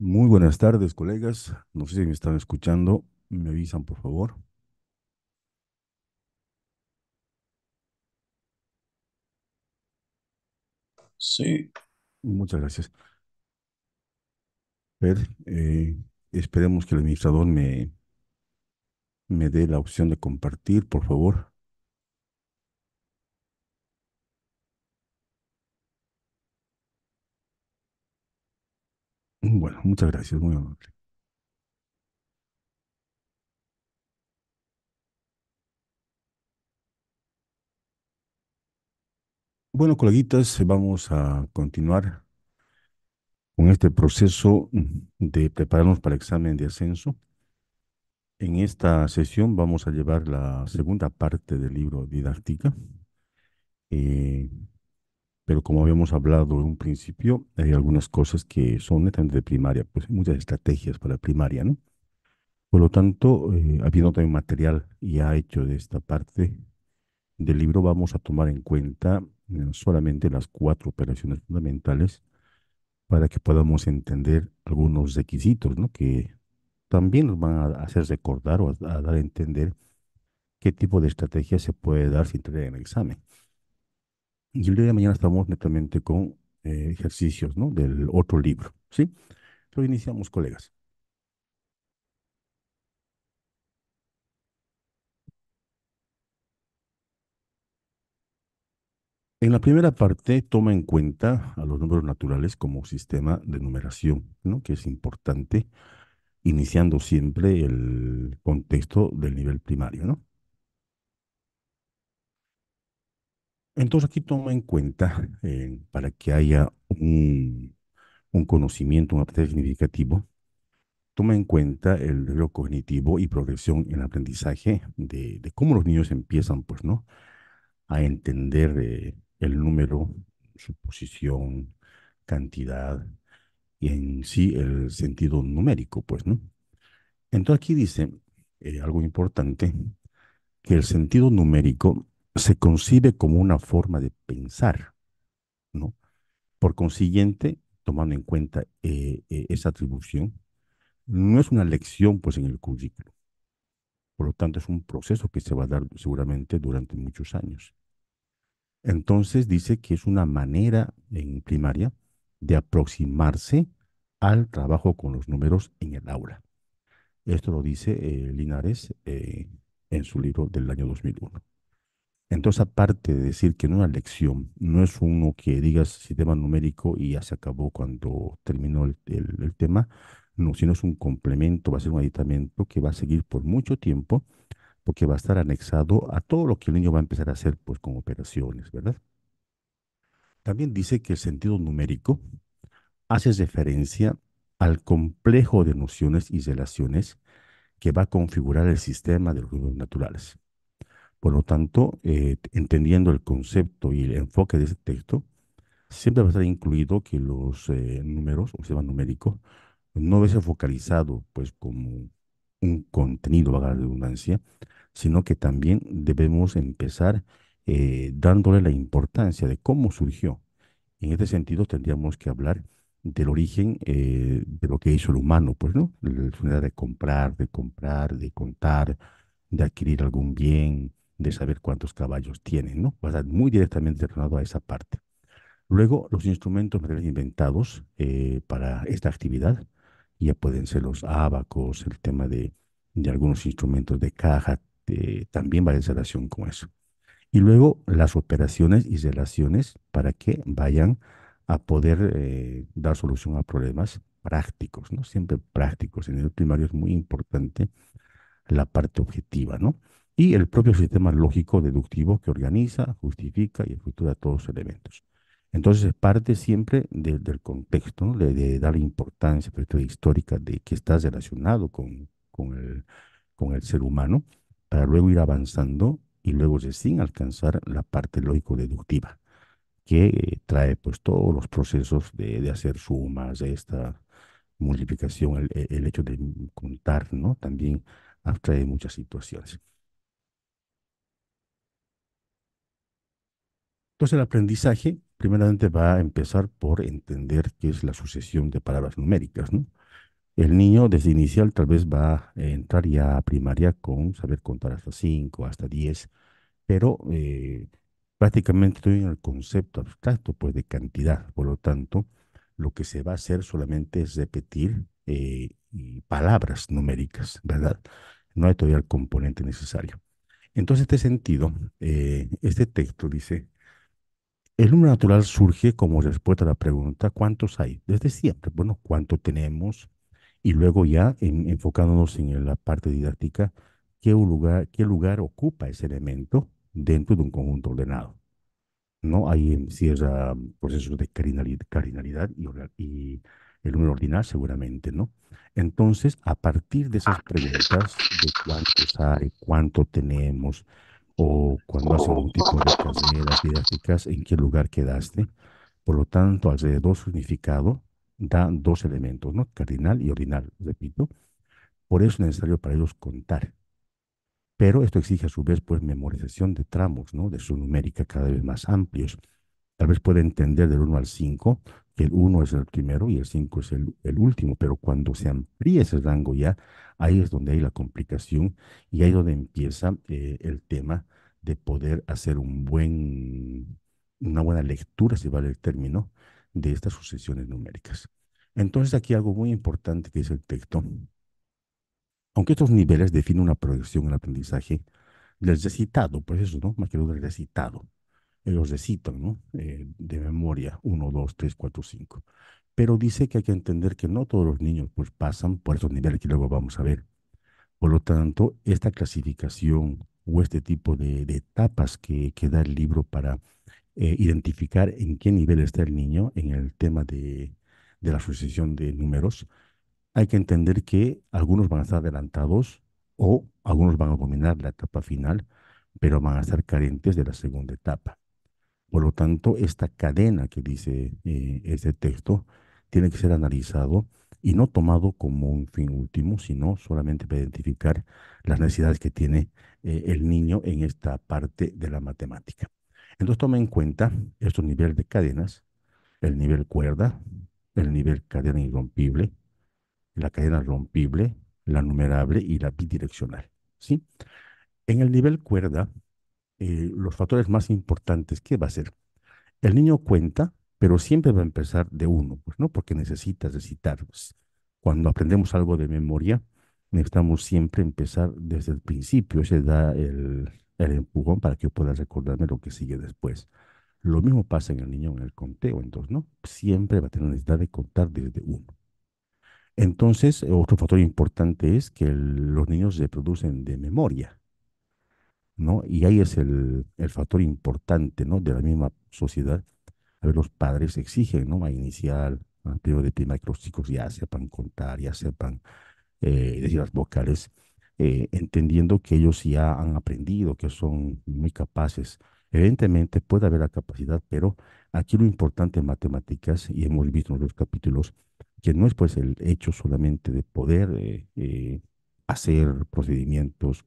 Muy buenas tardes, colegas. No sé si me están escuchando. Me avisan, por favor. Sí. Muchas gracias. Ver, eh, esperemos que el administrador me, me dé la opción de compartir, por favor. Bueno, muchas gracias, muy amable. Bueno, coleguitas, vamos a continuar con este proceso de prepararnos para el examen de ascenso. En esta sesión vamos a llevar la segunda parte del libro didáctica. Eh, pero como habíamos hablado en un principio, hay algunas cosas que son netamente de primaria, pues hay muchas estrategias para primaria, ¿no? Por lo tanto, eh, habiendo también material ya hecho de esta parte del libro, vamos a tomar en cuenta eh, solamente las cuatro operaciones fundamentales para que podamos entender algunos requisitos, ¿no? Que también nos van a hacer recordar o a, dar a entender qué tipo de estrategia se puede dar sin tener en el examen. Y el día de mañana estamos netamente con eh, ejercicios ¿no? del otro libro. ¿sí? Pero iniciamos, colegas. En la primera parte toma en cuenta a los números naturales como sistema de numeración, ¿no? que es importante, iniciando siempre el contexto del nivel primario. ¿no? Entonces aquí toma en cuenta, eh, para que haya un, conocimiento, un aprendizaje significativo, toma en cuenta el desarrollo cognitivo y progresión en el aprendizaje de, cómo los niños empiezan, pues, ¿no? A entender eh, el número, su posición, cantidad y en sí el sentido numérico, pues, ¿no? Entonces aquí dice eh, algo importante, que el sentido numérico se concibe como una forma de pensar, ¿no? Por consiguiente, tomando en cuenta eh, eh, esa atribución, no es una lección pues en el currículo. Por lo tanto, es un proceso que se va a dar seguramente durante muchos años. Entonces dice que es una manera en primaria de aproximarse al trabajo con los números en el aula. Esto lo dice eh, Linares en su libro del año 2001. Entonces, aparte de decir que en una lección no es uno que digas sistema numérico y ya se acabó cuando terminó el, tema, no, sino es un complemento, va a ser un aditamento que va a seguir por mucho tiempo, porque va a estar anexado a todo lo que el niño va a empezar a hacer pues, con operaciones, ¿verdad? También dice que el sentido numérico hace referencia al complejo de nociones y relaciones que va a configurar el sistema de los números naturales. Por lo tanto, eh, entendiendo el concepto y el enfoque de ese texto, siempre va a estar incluido que los eh, números, o sistema numérico, no debe ser focalizado pues, como un contenido, a la redundancia, sino que también debemos empezar eh, dándole la importancia de cómo surgió. En este sentido, tendríamos que hablar del origen de lo que hizo el humano, pues, ¿no? La necesidad de comprar, de comprar, de contar, de adquirir algún bien, de saber cuántos caballos tienen, ¿no? Va a estar muy directamente relacionado a esa parte. Luego, los instrumentos inventados eh, para esta actividad, ya pueden ser los abacos, el tema de, algunos instrumentos de caja, también va ser relación con eso. Y luego las operaciones y relaciones para que vayan a poder eh, dar solución a problemas prácticos, ¿no? Siempre prácticos. En el primario es muy importante la parte objetiva, ¿no? y el propio sistema lógico deductivo que organiza, justifica y estructura todos los elementos. Entonces, es parte siempre del contexto, de, de, darle importancia, histórica, de que está relacionado con, con, el, con el ser humano, para luego ir avanzando y luego sin alcanzar la parte lógico-deductiva, que eh, trae pues todos los procesos de, hacer sumas, de esta multiplicación, el, hecho de contar, ¿no? También abstrae muchas situaciones. Entonces el aprendizaje primeramente va a empezar por entender qué es la sucesión de palabras numéricas, El niño desde inicial tal vez va a entrar ya a primaria con saber contar hasta 5, hasta 10, pero eh, prácticamente tiene el concepto abstracto pues de cantidad. Por lo tanto, lo que se va a hacer solamente es repetir eh, palabras numéricas, ¿verdad? No hay todavía el componente necesario. Entonces, este sentido, eh, este texto dice, el número natural surge como respuesta a la pregunta ¿cuántos hay? Desde siempre, bueno, ¿cuánto tenemos? Y luego ya enfocándonos en la parte didáctica, ¿qué lugar, ocupa ese elemento dentro de un conjunto ordenado? ¿No? Ahí encierra proceso de cardinalidad y, el número ordinal seguramente, ¿no? Entonces, a partir de esas preguntas de cuántos hay, cuánto tenemos, o cuando hace algún tipo de carreras didácticas, en qué lugar quedaste. Por lo tanto, alrededor ser dos significado, da dos elementos, ¿no? Cardinal y ordinal, repito. Por eso es necesario para ellos contar. Pero esto exige a su vez, pues, memorización de tramos, ¿no? De su numérica cada vez más amplios. Tal vez puede entender del 1 al 5 que el 1 es el primero y el 5 es el, último, pero cuando se amplía ese rango ya, ahí es donde hay la complicación y ahí es donde empieza eh, el tema de poder hacer un buen, una buena lectura, si vale el término, de estas sucesiones numéricas. Entonces aquí algo muy importante que dice el texto. Aunque estos niveles definen una progresión en el aprendizaje he citado, por pues eso, ¿no? Más que lo del eh, los recitan, ¿no? Eh, de memoria, 1, 2, 3, 4, 5. Pero dice que hay que entender que no todos los niños pues, pasan por esos niveles que luego vamos a ver. Por lo tanto, esta clasificación o este tipo de, etapas que, da el libro para eh, identificar en qué nivel está el niño en el tema de, de la sucesión de números, hay que entender que algunos van a estar adelantados o algunos van a dominar la etapa final, pero van a estar carentes de la segunda etapa. Por lo tanto, esta cadena que dice este texto tiene que ser analizado y no tomado como un fin último, sino solamente para identificar las necesidades que tiene eh, el niño en esta parte de la matemática. Entonces toma en cuenta estos niveles de cadenas, el nivel cuerda, el nivel cadena irrompible, la cadena rompible, la numerable y la bidireccional. ¿sí? En el nivel cuerda, eh, los factores más importantes, ¿qué va a ser? El niño cuenta, pero siempre va a empezar de uno, pues, ¿no? Porque necesitas recitar. Pues. Cuando aprendemos algo de memoria, necesitamos siempre empezar desde el principio. Ese da el, empujón para que yo pueda recordarme lo que sigue después. Lo mismo pasa en el niño en el conteo, entonces, ¿no? Siempre va a tener necesidad de contar desde uno. Entonces, otro factor importante es que los niños se producen de memoria. ¿no? Y ahí es el, factor importante, ¿no? De la misma sociedad. A ver, los padres exigen, ¿no? A iniciar a primero de que los chicos ya sepan contar, ya sepan eh, decir las vocales, eh, entendiendo que ellos ya han aprendido, que son muy capaces. Evidentemente puede haber la capacidad, pero aquí lo importante en matemáticas, y hemos visto en los capítulos, que no es pues, el hecho solamente de poder eh, hacer procedimientos,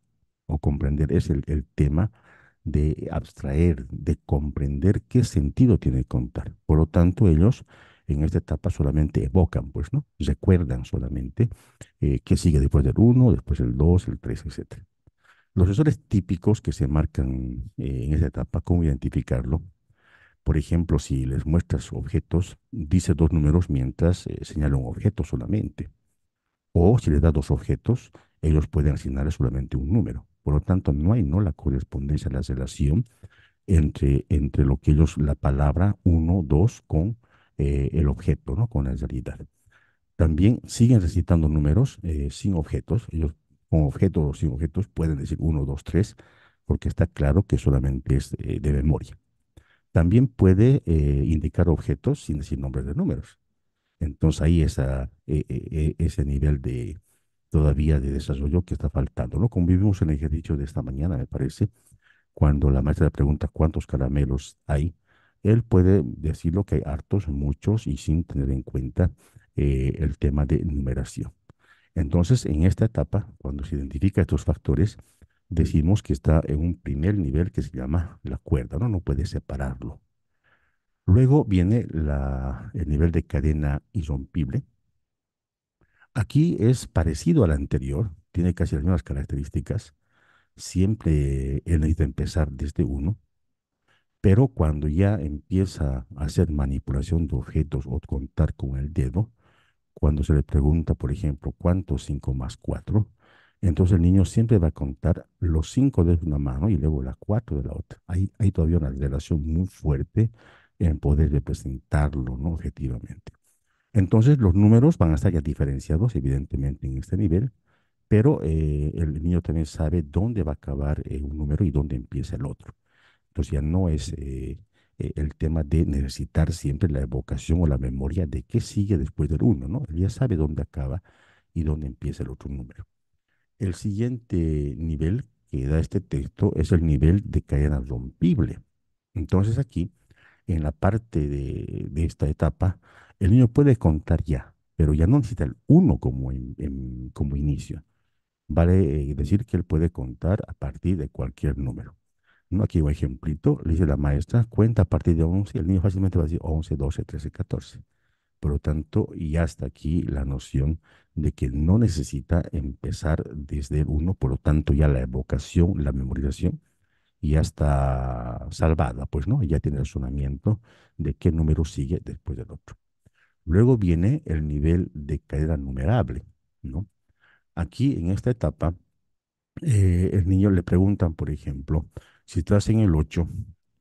o comprender es el, tema de abstraer, de comprender qué sentido tiene contar. Por lo tanto, ellos en esta etapa solamente evocan, pues, ¿no? Recuerdan solamente eh, qué sigue después del 1, después el 2, el 3, etc. Los sensores típicos que se marcan eh, en esta etapa, ¿cómo identificarlo? Por ejemplo, si les muestras objetos, dice dos números mientras eh, señala un objeto solamente. O si les da dos objetos, ellos pueden asignarle solamente un número. Por lo tanto, no hay no la correspondencia, la relación entre, entre lo que ellos, la palabra uno, dos, con eh, el objeto, ¿no? con la realidad. También siguen recitando números eh, sin objetos. Ellos con objetos o sin objetos pueden decir uno, dos, tres, porque está claro que solamente es eh, de memoria. También puede indicar objetos sin decir nombres de números. Entonces ahí esa, ese nivel de, todavía de desarrollo que está faltando. Como convivimos en el ejercicio de esta mañana, me parece, cuando la maestra pregunta cuántos caramelos hay. Él puede decirlo que hay hartos, muchos y sin tener en cuenta eh, el tema de numeración. Entonces, en esta etapa, cuando se identifica estos factores, decimos que está en un primer nivel que se llama la cuerda, ¿no? No puede separarlo. Luego viene el nivel de cadena irrompible, Aquí es parecido al anterior, tiene casi las mismas características. Siempre él necesita empezar desde uno, pero cuando ya empieza a hacer manipulación de objetos o contar con el dedo, cuando se le pregunta, por ejemplo, ¿cuánto 5 más 4? Entonces el niño siempre va a contar los 5 de una mano y luego la 4 de la otra. Hay, hay todavía una relación muy fuerte en poder representarlo objetivamente. Entonces los números van a estar ya diferenciados, evidentemente, en este nivel, pero eh, el niño también sabe dónde va a acabar eh, un número y dónde empieza el otro. Entonces ya no es eh, el tema de necesitar siempre la evocación o la memoria de qué sigue después del uno, ¿no? Él ya sabe dónde acaba y dónde empieza el otro número. El siguiente nivel que da este texto es el nivel de cadena rompible. Entonces aquí, en la parte de esta etapa, el niño puede contar ya, pero ya no necesita el 1 como, como inicio. Vale eh, decir que él puede contar a partir de cualquier número. Aquí un ejemplito, le dice la maestra, cuenta a partir de 11, el niño fácilmente va a decir 11, 12, 13, 14. Por lo tanto, ya está aquí la noción de que no necesita empezar desde el 1, por lo tanto ya la evocación, la memorización ya está salvada, pues no, ya tiene el razonamiento de qué número sigue después del otro. Luego viene el nivel de caída numerable, ¿no? Aquí, en esta etapa, eh, el niño le preguntan, por ejemplo, si estás en el 8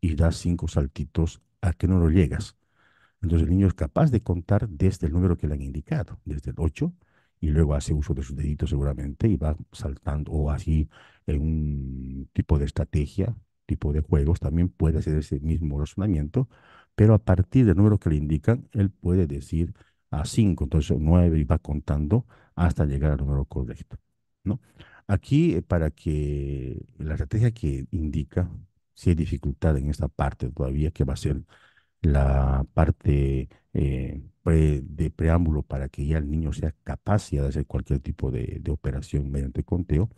y das 5 saltitos, ¿a qué número llegas? Entonces el niño es capaz de contar desde el número que le han indicado, desde el 8, y luego hace uso de sus deditos seguramente y va saltando o así en un tipo de estrategia, tipo de juegos, también puede hacer ese mismo razonamiento pero a partir del número que le indican, él puede decir a 5, entonces 9 y va contando hasta llegar al número correcto. ¿no? Aquí, eh, para que la estrategia que indica, si hay dificultad en esta parte todavía, que va a ser la parte eh, de preámbulo para que ya el niño sea capaz de hacer cualquier tipo de, de operación mediante conteo,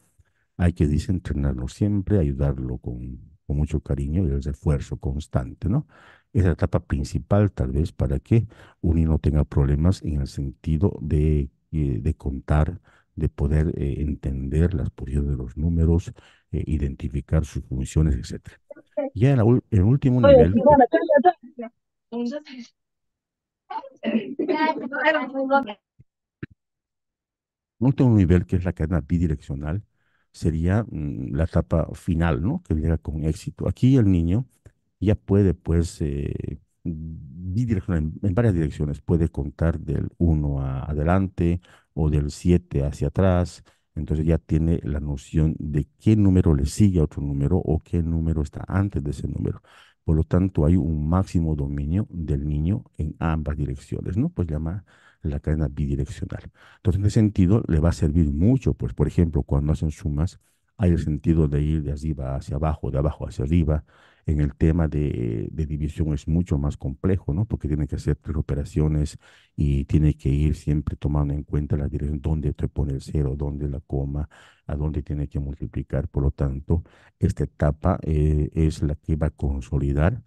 hay que, dice, entrenarlo siempre, ayudarlo con, con mucho cariño y el esfuerzo constante, ¿no? es la etapa principal tal vez para que un niño tenga problemas en el sentido de, eh, de contar, de poder eh, entender las posiciones de los números, eh, identificar sus funciones, etc. Ya en, el último nivel... último nivel, que es la cadena bidireccional, sería mm, la etapa final, ¿no? Que llega con éxito. Aquí el niño ya puede pues eh, en, varias direcciones, puede contar del 1 adelante o del 7 hacia atrás, entonces ya tiene la noción de qué número le sigue a otro número o qué número está antes de ese número. Por lo tanto, hay un máximo dominio del niño en ambas direcciones, ¿no? Pues llama la cadena bidireccional. Entonces, en ese sentido, le va a servir mucho, pues, por ejemplo, cuando hacen sumas, hay el sentido de ir de arriba hacia abajo, de abajo hacia arriba, en el tema de, división es mucho más complejo, ¿no? Porque tiene que hacer tres operaciones y tiene que ir siempre tomando en cuenta la dirección, dónde te pone el cero, dónde la coma, a dónde tiene que multiplicar. Por lo tanto, esta etapa eh, es la que va a consolidar,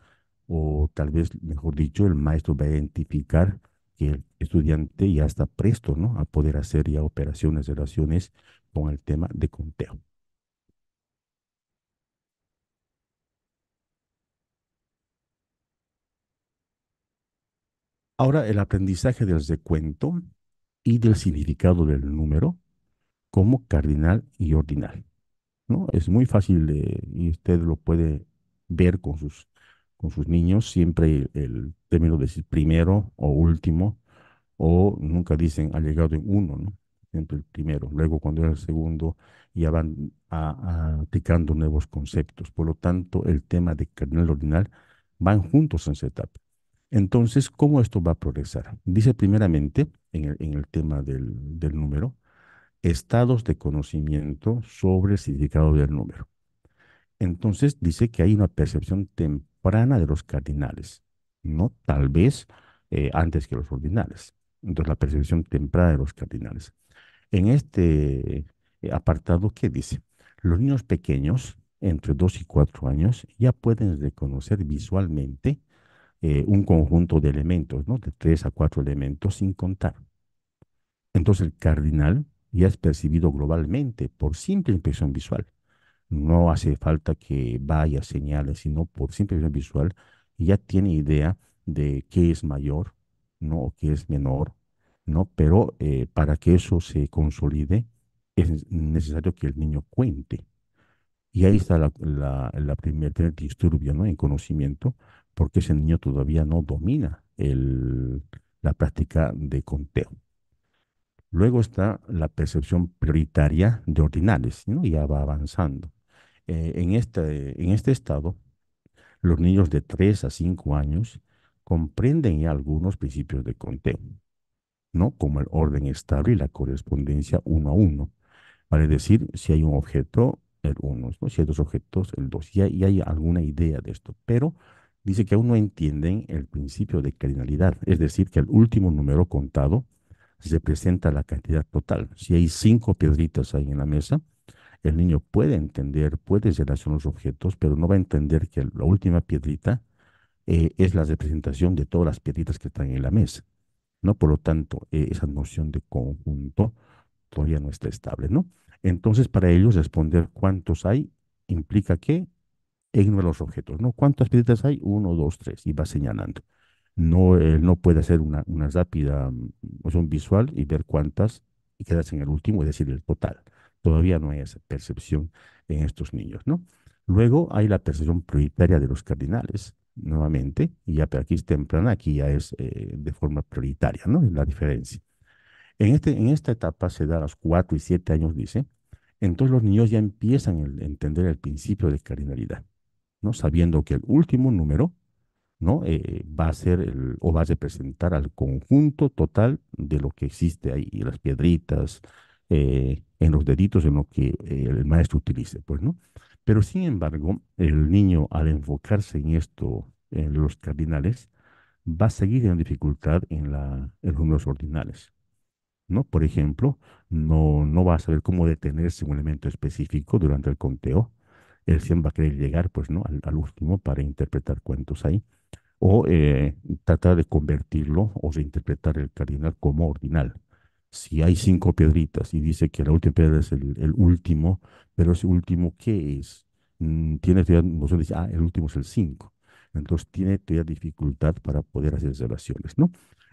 o tal vez, mejor dicho, el maestro va a identificar que el estudiante ya está presto, ¿no? A poder hacer ya operaciones, relaciones con el tema de conteo. Ahora, el aprendizaje del recuento y del significado del número como cardinal y ordinal. ¿no? Es muy fácil de, y usted lo puede ver con sus, con sus niños. Siempre el término de decir primero o último, o nunca dicen ha llegado en uno, ¿no? siempre el primero. Luego, cuando era el segundo, ya van aplicando nuevos conceptos. Por lo tanto, el tema de cardinal ordinal van juntos en setup. Entonces, ¿cómo esto va a progresar? Dice primeramente, en el, tema del, número, estados de conocimiento sobre el significado del número. Entonces dice que hay una percepción temprana de los cardinales, ¿no? Tal vez eh, antes que los ordinales. Entonces la percepción temprana de los cardinales. En este eh, apartado, ¿qué dice? Los niños pequeños, entre 2 y 4 años, ya pueden reconocer visualmente eh, un conjunto de elementos, ¿no? de tres a cuatro elementos sin contar. Entonces el cardinal ya es percibido globalmente por simple impresión visual. No hace falta que vaya señales, sino por simple impresión visual ya tiene idea de qué es mayor ¿no? o qué es menor, ¿no? pero eh, para que eso se consolide es necesario que el niño cuente. Y ahí está la, la, el primer disturbio ¿no? en conocimiento, porque ese niño todavía no domina la práctica de conteo. Luego está la percepción prioritaria de ordinales, ¿no? ya va avanzando. Eh, en, este, en este estado, los niños de 3 a 5 años comprenden ya algunos principios de conteo, ¿no? como el orden estable y la correspondencia uno a uno. Vale decir, si hay un objeto, el 1, si hay dos objetos, el dos, Y, y hay alguna idea de esto, pero dice que aún no entienden el principio de cardinalidad, es decir, que el último número contado representa la cantidad total. Si hay cinco piedritas ahí en la mesa, el niño puede entender, puede relacionar los objetos, pero no va a entender que la última piedrita eh, es la representación de todas las piedritas que están en la mesa. ¿no? Por lo tanto, eh, esa noción de conjunto todavía no está estable. ¿no? Entonces, para ellos responder cuántos hay implica que e ignora los objetos. ¿no? ¿Cuántas piedritas hay? Uno, dos, tres, y va señalando. No, eh, no puede hacer una, una rápida mm, o visual y ver cuántas y quedarse en el último, es decir, el total. Todavía no hay esa percepción en estos niños, ¿no? Luego hay la percepción prioritaria de los cardinales, nuevamente, y ya para aquí es temprana, aquí ya es eh, de forma prioritaria, ¿no? Es la diferencia. En, este, en esta etapa se da a los cuatro y siete años, dice, entonces los niños ya empiezan a entender el principio de cardinalidad. Sabiendo que el último número, ¿no? Eh, va a ser el, o va a representar al conjunto total de lo que existe ahí, las piedritas, eh, en los deditos, en lo que eh, el maestro utilice, pues, ¿no? Pero sin embargo, el niño al enfocarse en esto, en los cardinales, va a seguir en dificultad en, la, en los números ordinales. ¿no? Por ejemplo, no, no va a saber cómo detenerse en un elemento específico durante el conteo, el 100 va a querer llegar pues, ¿no? al, último para interpretar cuántos hay, o eh, tratar de convertirlo o de interpretar el cardinal como ordinal. Si hay cinco piedritas y dice que la última piedra es el, último, pero ese último, ¿qué es? Mm, tiene noción, dice, ah, el último es el cinco. Entonces tiene todavía dificultad para poder hacer relaciones, ¿no?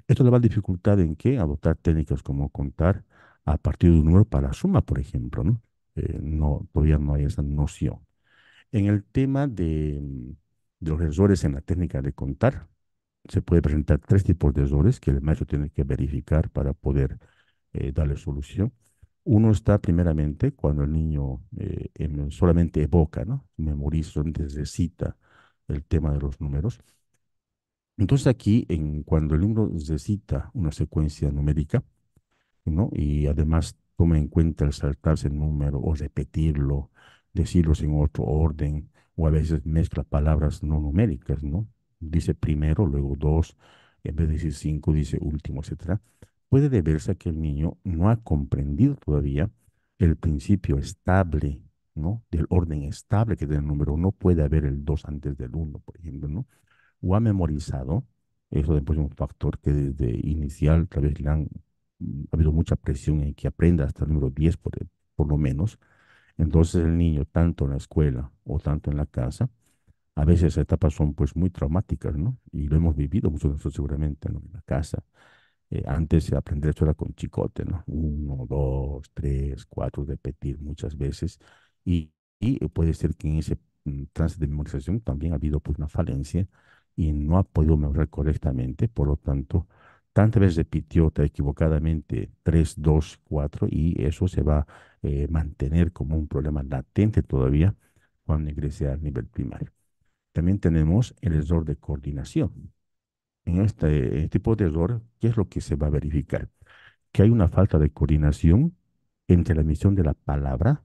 Esto le va a dificultad en que adoptar técnicas como contar a partir de un número para la suma, por ejemplo, eh, no todavía no hay esa noción. En el tema de, mm, los errores en la técnica de contar, se puede presentar tres tipos de errores que el maestro tiene que verificar para poder eh, darle solución. Uno está primeramente cuando el niño eh, solamente evoca, ¿no? memoriza, cita el tema de los números. Entonces aquí, en, cuando el niño necesita una secuencia numérica, ¿no? y además toma en cuenta el saltarse el número o repetirlo, decirlos en otro orden o a veces mezcla palabras no numéricas, ¿no? Dice primero, luego dos, en vez de decir cinco, dice último, etc. Puede deberse a que el niño no ha comprendido todavía el principio estable, ¿no? Del orden estable que tiene el número. No puede haber el dos antes del uno, por ejemplo, ¿no? O ha memorizado, eso después es un factor que desde inicial tal vez le han ha habido mucha presión en que aprenda hasta el número 10 por, por lo menos, entonces el niño, tanto en la escuela o tanto en la casa, a veces esas etapas son pues muy traumáticas, ¿no? Y lo hemos vivido muchos de nosotros seguramente, En la casa. Eh, antes eh, aprender esto era con chicote, ¿no? Uno, dos, tres, cuatro, repetir muchas veces. Y, puede ser que en ese mm, trance de memorización también ha habido pues una falencia y no ha podido mejorar correctamente, por lo tanto, tantas veces repitió equivocadamente 3, 2, 4 y eso se va a eh, mantener como un problema latente todavía cuando ingrese al nivel primario. También tenemos el error de coordinación. En este, este, tipo de error, ¿qué es lo que se va a verificar? Que hay una falta de coordinación entre la emisión de la palabra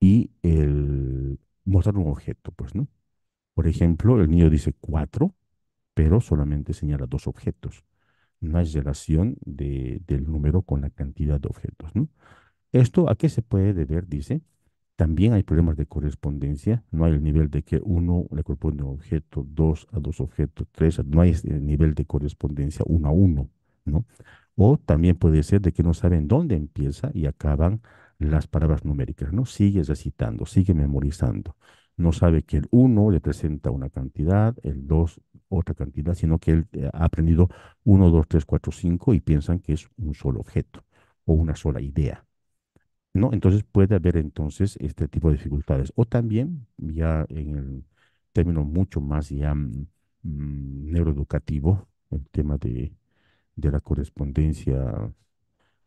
y el mostrar un objeto, pues, ¿no? Por ejemplo, el niño dice cuatro, pero solamente señala dos objetos hay relación de, del número con la cantidad de objetos. ¿no? ¿Esto a qué se puede deber? Dice, también hay problemas de correspondencia, no hay el nivel de que uno le corresponde a un objeto, dos a dos objetos, tres, no hay el nivel de correspondencia uno a uno, ¿no? O también puede ser de que no saben dónde empieza y acaban las palabras numéricas, ¿no? Sigue recitando, sigue memorizando. No sabe que el 1 representa una cantidad, el dos otra cantidad, sino que él eh, ha aprendido uno, dos, tres, cuatro, cinco y piensan que es un solo objeto o una sola idea. ¿No? Entonces puede haber entonces este tipo de dificultades. O también, ya en el término mucho más ya mm, mm, neuroeducativo, el tema de, la correspondencia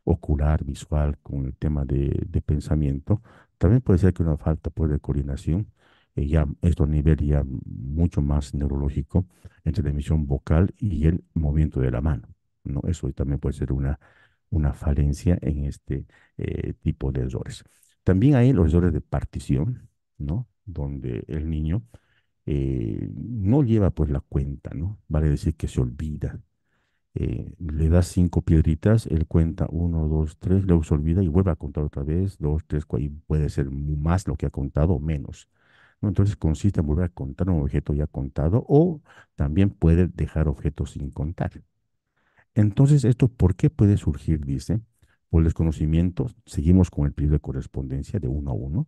ocular, visual, con el tema de, pensamiento, también puede ser que una falta pues, de coordinación eh, ya esto a nivel ya mucho más neurológico, entre la emisión vocal y el movimiento de la mano. ¿no? Eso también puede ser una, una falencia en este eh, tipo de errores. También hay los errores de partición, ¿no? donde el niño eh, no lleva pues la cuenta, ¿no? vale decir que se olvida. le da cinco piedritas, él cuenta uno, dos, tres, luego se olvida y vuelve a contar otra vez, dos, tres, cuatro, puede ser más lo que ha contado o menos. Entonces consiste en volver a contar un objeto ya contado o también puede dejar objetos sin contar. Entonces, ¿esto por qué puede surgir? Dice, por desconocimiento, seguimos con el periodo de correspondencia de uno a uno,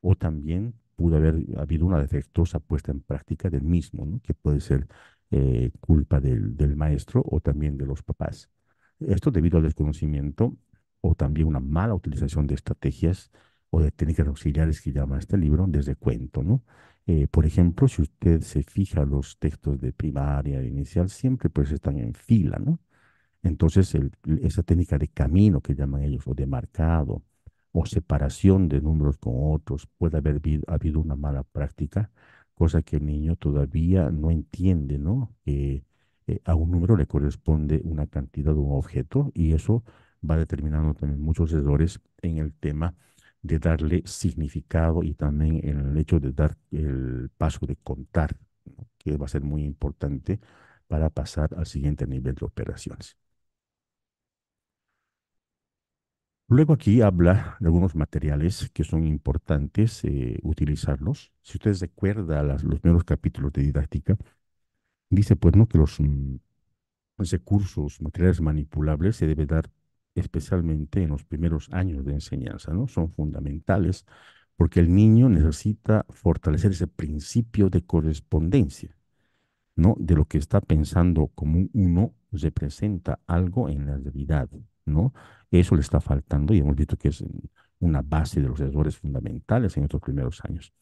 o también pudo haber habido una defectuosa puesta en práctica del mismo, que puede ser eh, culpa del maestro o también de los papás. Esto debido al desconocimiento o también una mala utilización de estrategias o de técnicas auxiliares que llama este libro, desde cuento, ¿no? Eh, por ejemplo, si usted se fija los textos de primaria, de inicial, siempre pues están en fila, ¿no? Entonces, esa técnica de camino que llaman ellos, o de marcado, o separación de números con otros, puede haber habido una mala práctica, cosa que el niño todavía no entiende, ¿no? que eh, a un número le corresponde una cantidad de un objeto y eso va determinando también muchos errores en el tema de darle significado y también en el hecho de dar el paso de contar, que va a ser muy importante para pasar al siguiente nivel de operaciones. Luego aquí habla de algunos materiales que son importantes eh, utilizarlos. Si ustedes recuerdan los primeros capítulos de didáctica, dice pues no que los mm, recursos materiales manipulables se debe dar especialmente en los primeros años de enseñanza, ¿no? Son fundamentales porque el niño necesita fortalecer ese principio de correspondencia, ¿no? De lo que está pensando como uno representa algo en la realidad, ¿no? Eso le está faltando y hemos visto que es una base de los errores fundamentales en estos primeros años.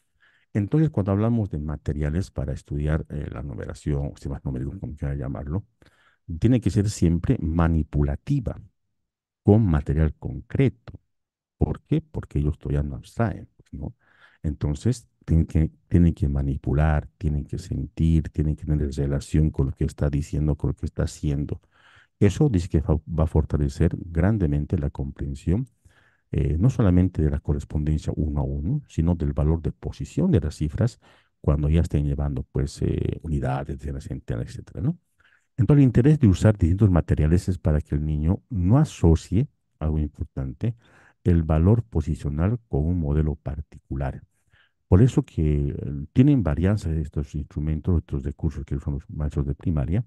Entonces, cuando hablamos de materiales para estudiar eh, la numeración, o sistemas numéricos, como quiera llamarlo, tiene que ser siempre manipulativa, con material concreto. ¿Por qué? Porque ellos todavía no abstraen, pues, ¿no? Entonces, tienen que, manipular, tienen que sentir, tienen que tener relación con lo que está diciendo, con lo que está haciendo. Eso dice que va a fortalecer grandemente la comprensión, eh, no solamente de la correspondencia uno a uno, sino del valor de posición de las cifras cuando ya estén llevando pues eh, unidades, decenas, centenas, etcétera, ¿no? Entonces, el interés de usar distintos materiales es para que el niño no asocie, algo importante, el valor posicional con un modelo particular. Por eso que eh, tienen varianza estos instrumentos, estos recursos que usan los maestros de primaria,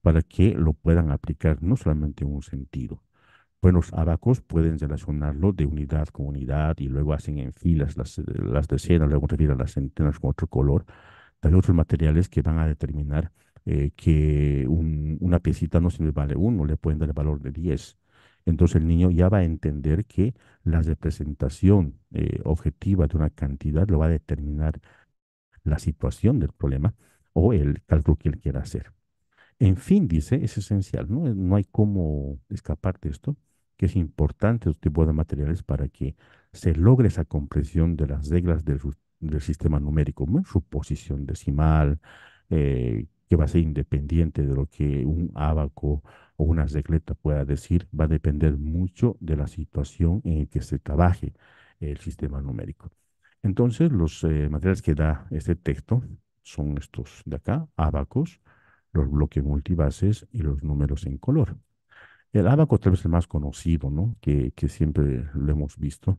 para que lo puedan aplicar no solamente en un sentido. Buenos los abacos pueden relacionarlo de unidad con unidad y luego hacen en filas las, eh, las decenas, luego refieren las centenas con otro color. Hay otros materiales que van a determinar eh, que una piecita no se vale uno, le pueden dar el valor de 10. Entonces el niño ya va a entender que la representación eh, objetiva de una cantidad lo va a determinar la situación del problema o el cálculo que él quiera hacer. En fin, dice, es esencial, ¿no? Eh, hay cómo escapar de esto, que es importante este tipo de materiales para que se logre esa comprensión de las reglas del, sistema numérico, ¿no? su posición decimal, eh, que va a ser independiente de lo que un ábaco o una secreta pueda decir, va a depender mucho de la situación en que se trabaje el sistema numérico. Entonces, los eh, materiales que da este texto son estos de acá, ábacos, los bloques multibases y los números en color. El ábaco tal vez el más conocido, ¿no? Que, que siempre lo hemos visto,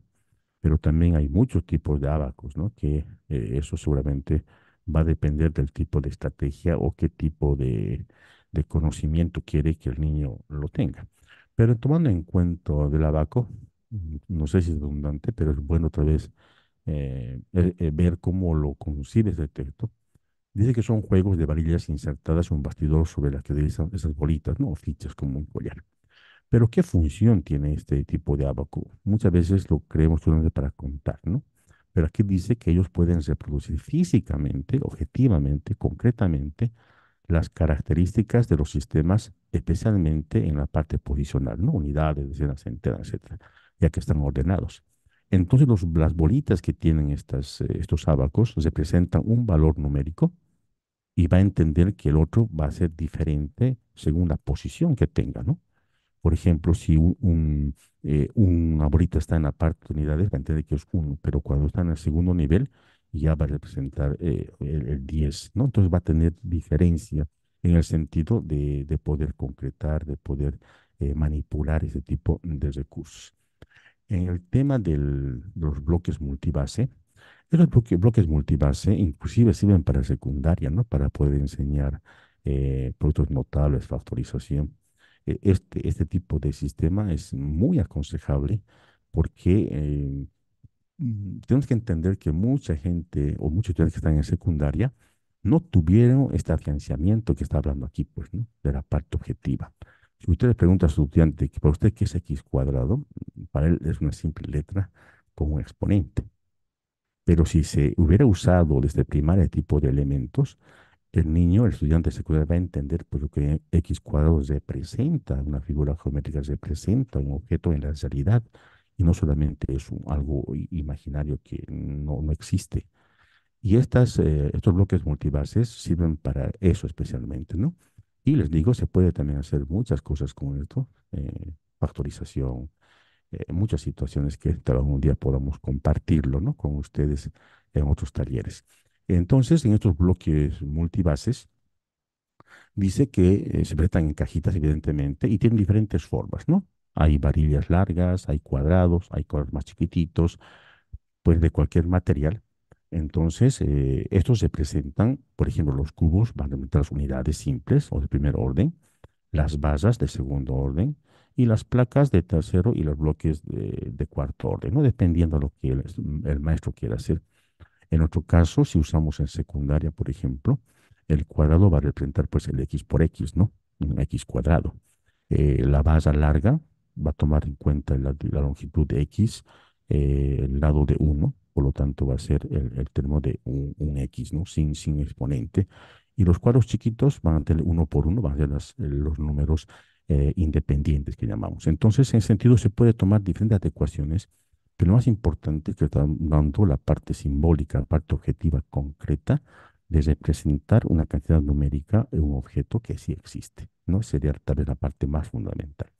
pero también hay muchos tipos de ábacos, ¿no? Que eh, eso seguramente va a depender del tipo de estrategia o qué tipo de, conocimiento quiere que el niño lo tenga. Pero tomando en cuenta del abaco, no sé si es redundante, pero es bueno otra vez eh, eh, eh, ver cómo lo concibe ese texto. Dice que son juegos de varillas insertadas en un bastidor sobre las que utilizan esas bolitas, ¿no? fichas como un collar. Pero, ¿qué función tiene este tipo de abaco? Muchas veces lo creemos solamente para contar, ¿no? Pero aquí dice que ellos pueden reproducir físicamente, objetivamente, concretamente, las características de los sistemas, especialmente en la parte posicional, ¿no? Unidades, decenas centenas, etcétera, ya que están ordenados. Entonces, los, las bolitas que tienen estas, eh, estos abacos representan un valor numérico y va a entender que el otro va a ser diferente según la posición que tenga, ¿no? Por ejemplo, si un, un, eh, está en la parte de unidades, va a entender que es uno, pero cuando está en el segundo nivel, ya va a representar eh, el 10, ¿no? Entonces va a tener diferencia en el sentido de, poder concretar, de poder eh, manipular ese tipo de recursos. En el tema de los bloques multibase, los bloques multibase inclusive sirven para secundaria, ¿no? Para poder enseñar productos notables, factorización, e-, este, este tipo de sistema es muy aconsejable porque eh, mm, tenemos que entender que mucha gente o muchos estudiantes que están en secundaria no tuvieron este afianzamiento que está hablando aquí, pues, ¿no? De la parte objetiva. Si usted le pregunta a su estudiante, ¿para usted qué es x cuadrado? Para él es una simple letra con un exponente. Pero si se hubiera usado desde primaria el este tipo de elementos, el niño, el estudiante secundaria, va a entender por pues, lo que X cuadrado representa, una figura geométrica representa un objeto en la realidad y no solamente es algo imaginario que no, no existe. Y estas, eh, estos bloques multibases sirven para eso especialmente, ¿no? Y les digo, se puede también hacer muchas cosas con esto, eh, factorización, eh, muchas situaciones que tal vez un día podamos compartirlo, ¿no? Con ustedes en otros talleres. Entonces, en estos bloques multibases, dice que eh, se presentan en cajitas, evidentemente, y tienen diferentes formas, ¿no? Hay varillas largas, hay cuadrados, hay cuadrados más chiquititos, pues de cualquier material. Entonces, eh, estos se presentan, por ejemplo, los cubos van a las unidades simples o de primer orden, las basas de segundo orden y las placas de tercero y los bloques de, cuarto orden, ¿no? dependiendo de lo que el maestro quiera hacer. En otro caso, si usamos en secundaria, por ejemplo, el cuadrado va a representar pues el x por x, ¿no? Un x cuadrado. Eh, la base larga va a tomar en cuenta la, longitud de x, eh, el lado de 1, por lo tanto va a ser el, termo de un, x, ¿no? Sin, exponente. Y los cuadros chiquitos van a tener uno por uno, van a ser los números eh, independientes que llamamos. Entonces, en sentido, se puede tomar diferentes adecuaciones pero lo más importante es que está dando la parte simbólica, la parte objetiva concreta de representar una cantidad numérica en un objeto que sí existe. ¿no? Sería tal vez la parte más fundamental.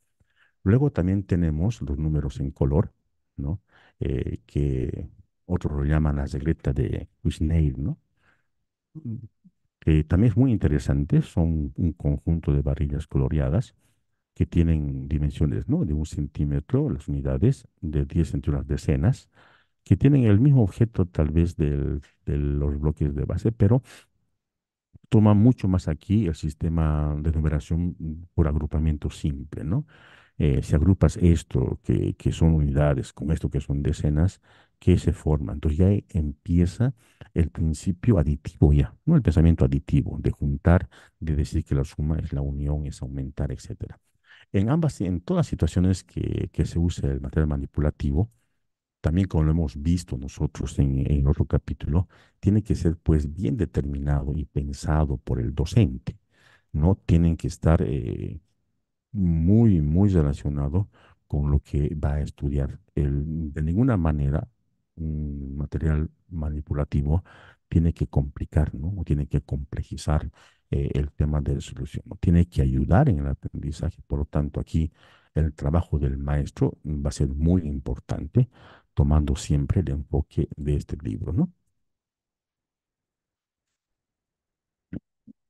Luego también tenemos los números en color, ¿no? Eh, que otros lo llaman la regleta de Wisneil, ¿no? Mm, que también es muy interesante, son un conjunto de barrillas coloreadas que tienen dimensiones ¿no? de un centímetro, las unidades, de 10 centímetros, decenas, que tienen el mismo objeto tal vez de los bloques de base, pero toma mucho más aquí el sistema de numeración por agrupamiento simple, ¿no? Eh, si agrupas esto, que, que, son unidades, con esto que son decenas, que se forman. Entonces ya empieza el principio aditivo ya, ¿no? El pensamiento aditivo, de juntar, de decir que la suma es la unión, es aumentar, etcétera. En ambas, en todas situaciones que, se use el material manipulativo, también como lo hemos visto nosotros en, otro capítulo, tiene que ser pues bien determinado y pensado por el docente. No tienen que estar eh, muy, muy relacionado con lo que va a estudiar. El, de ninguna manera un material manipulativo tiene que complicar, ¿no? tiene que complejizar eh, el tema de resolución. Tiene que ayudar en el aprendizaje. Por lo tanto, aquí el trabajo del maestro va a ser muy importante, tomando siempre el enfoque de este libro, ¿no?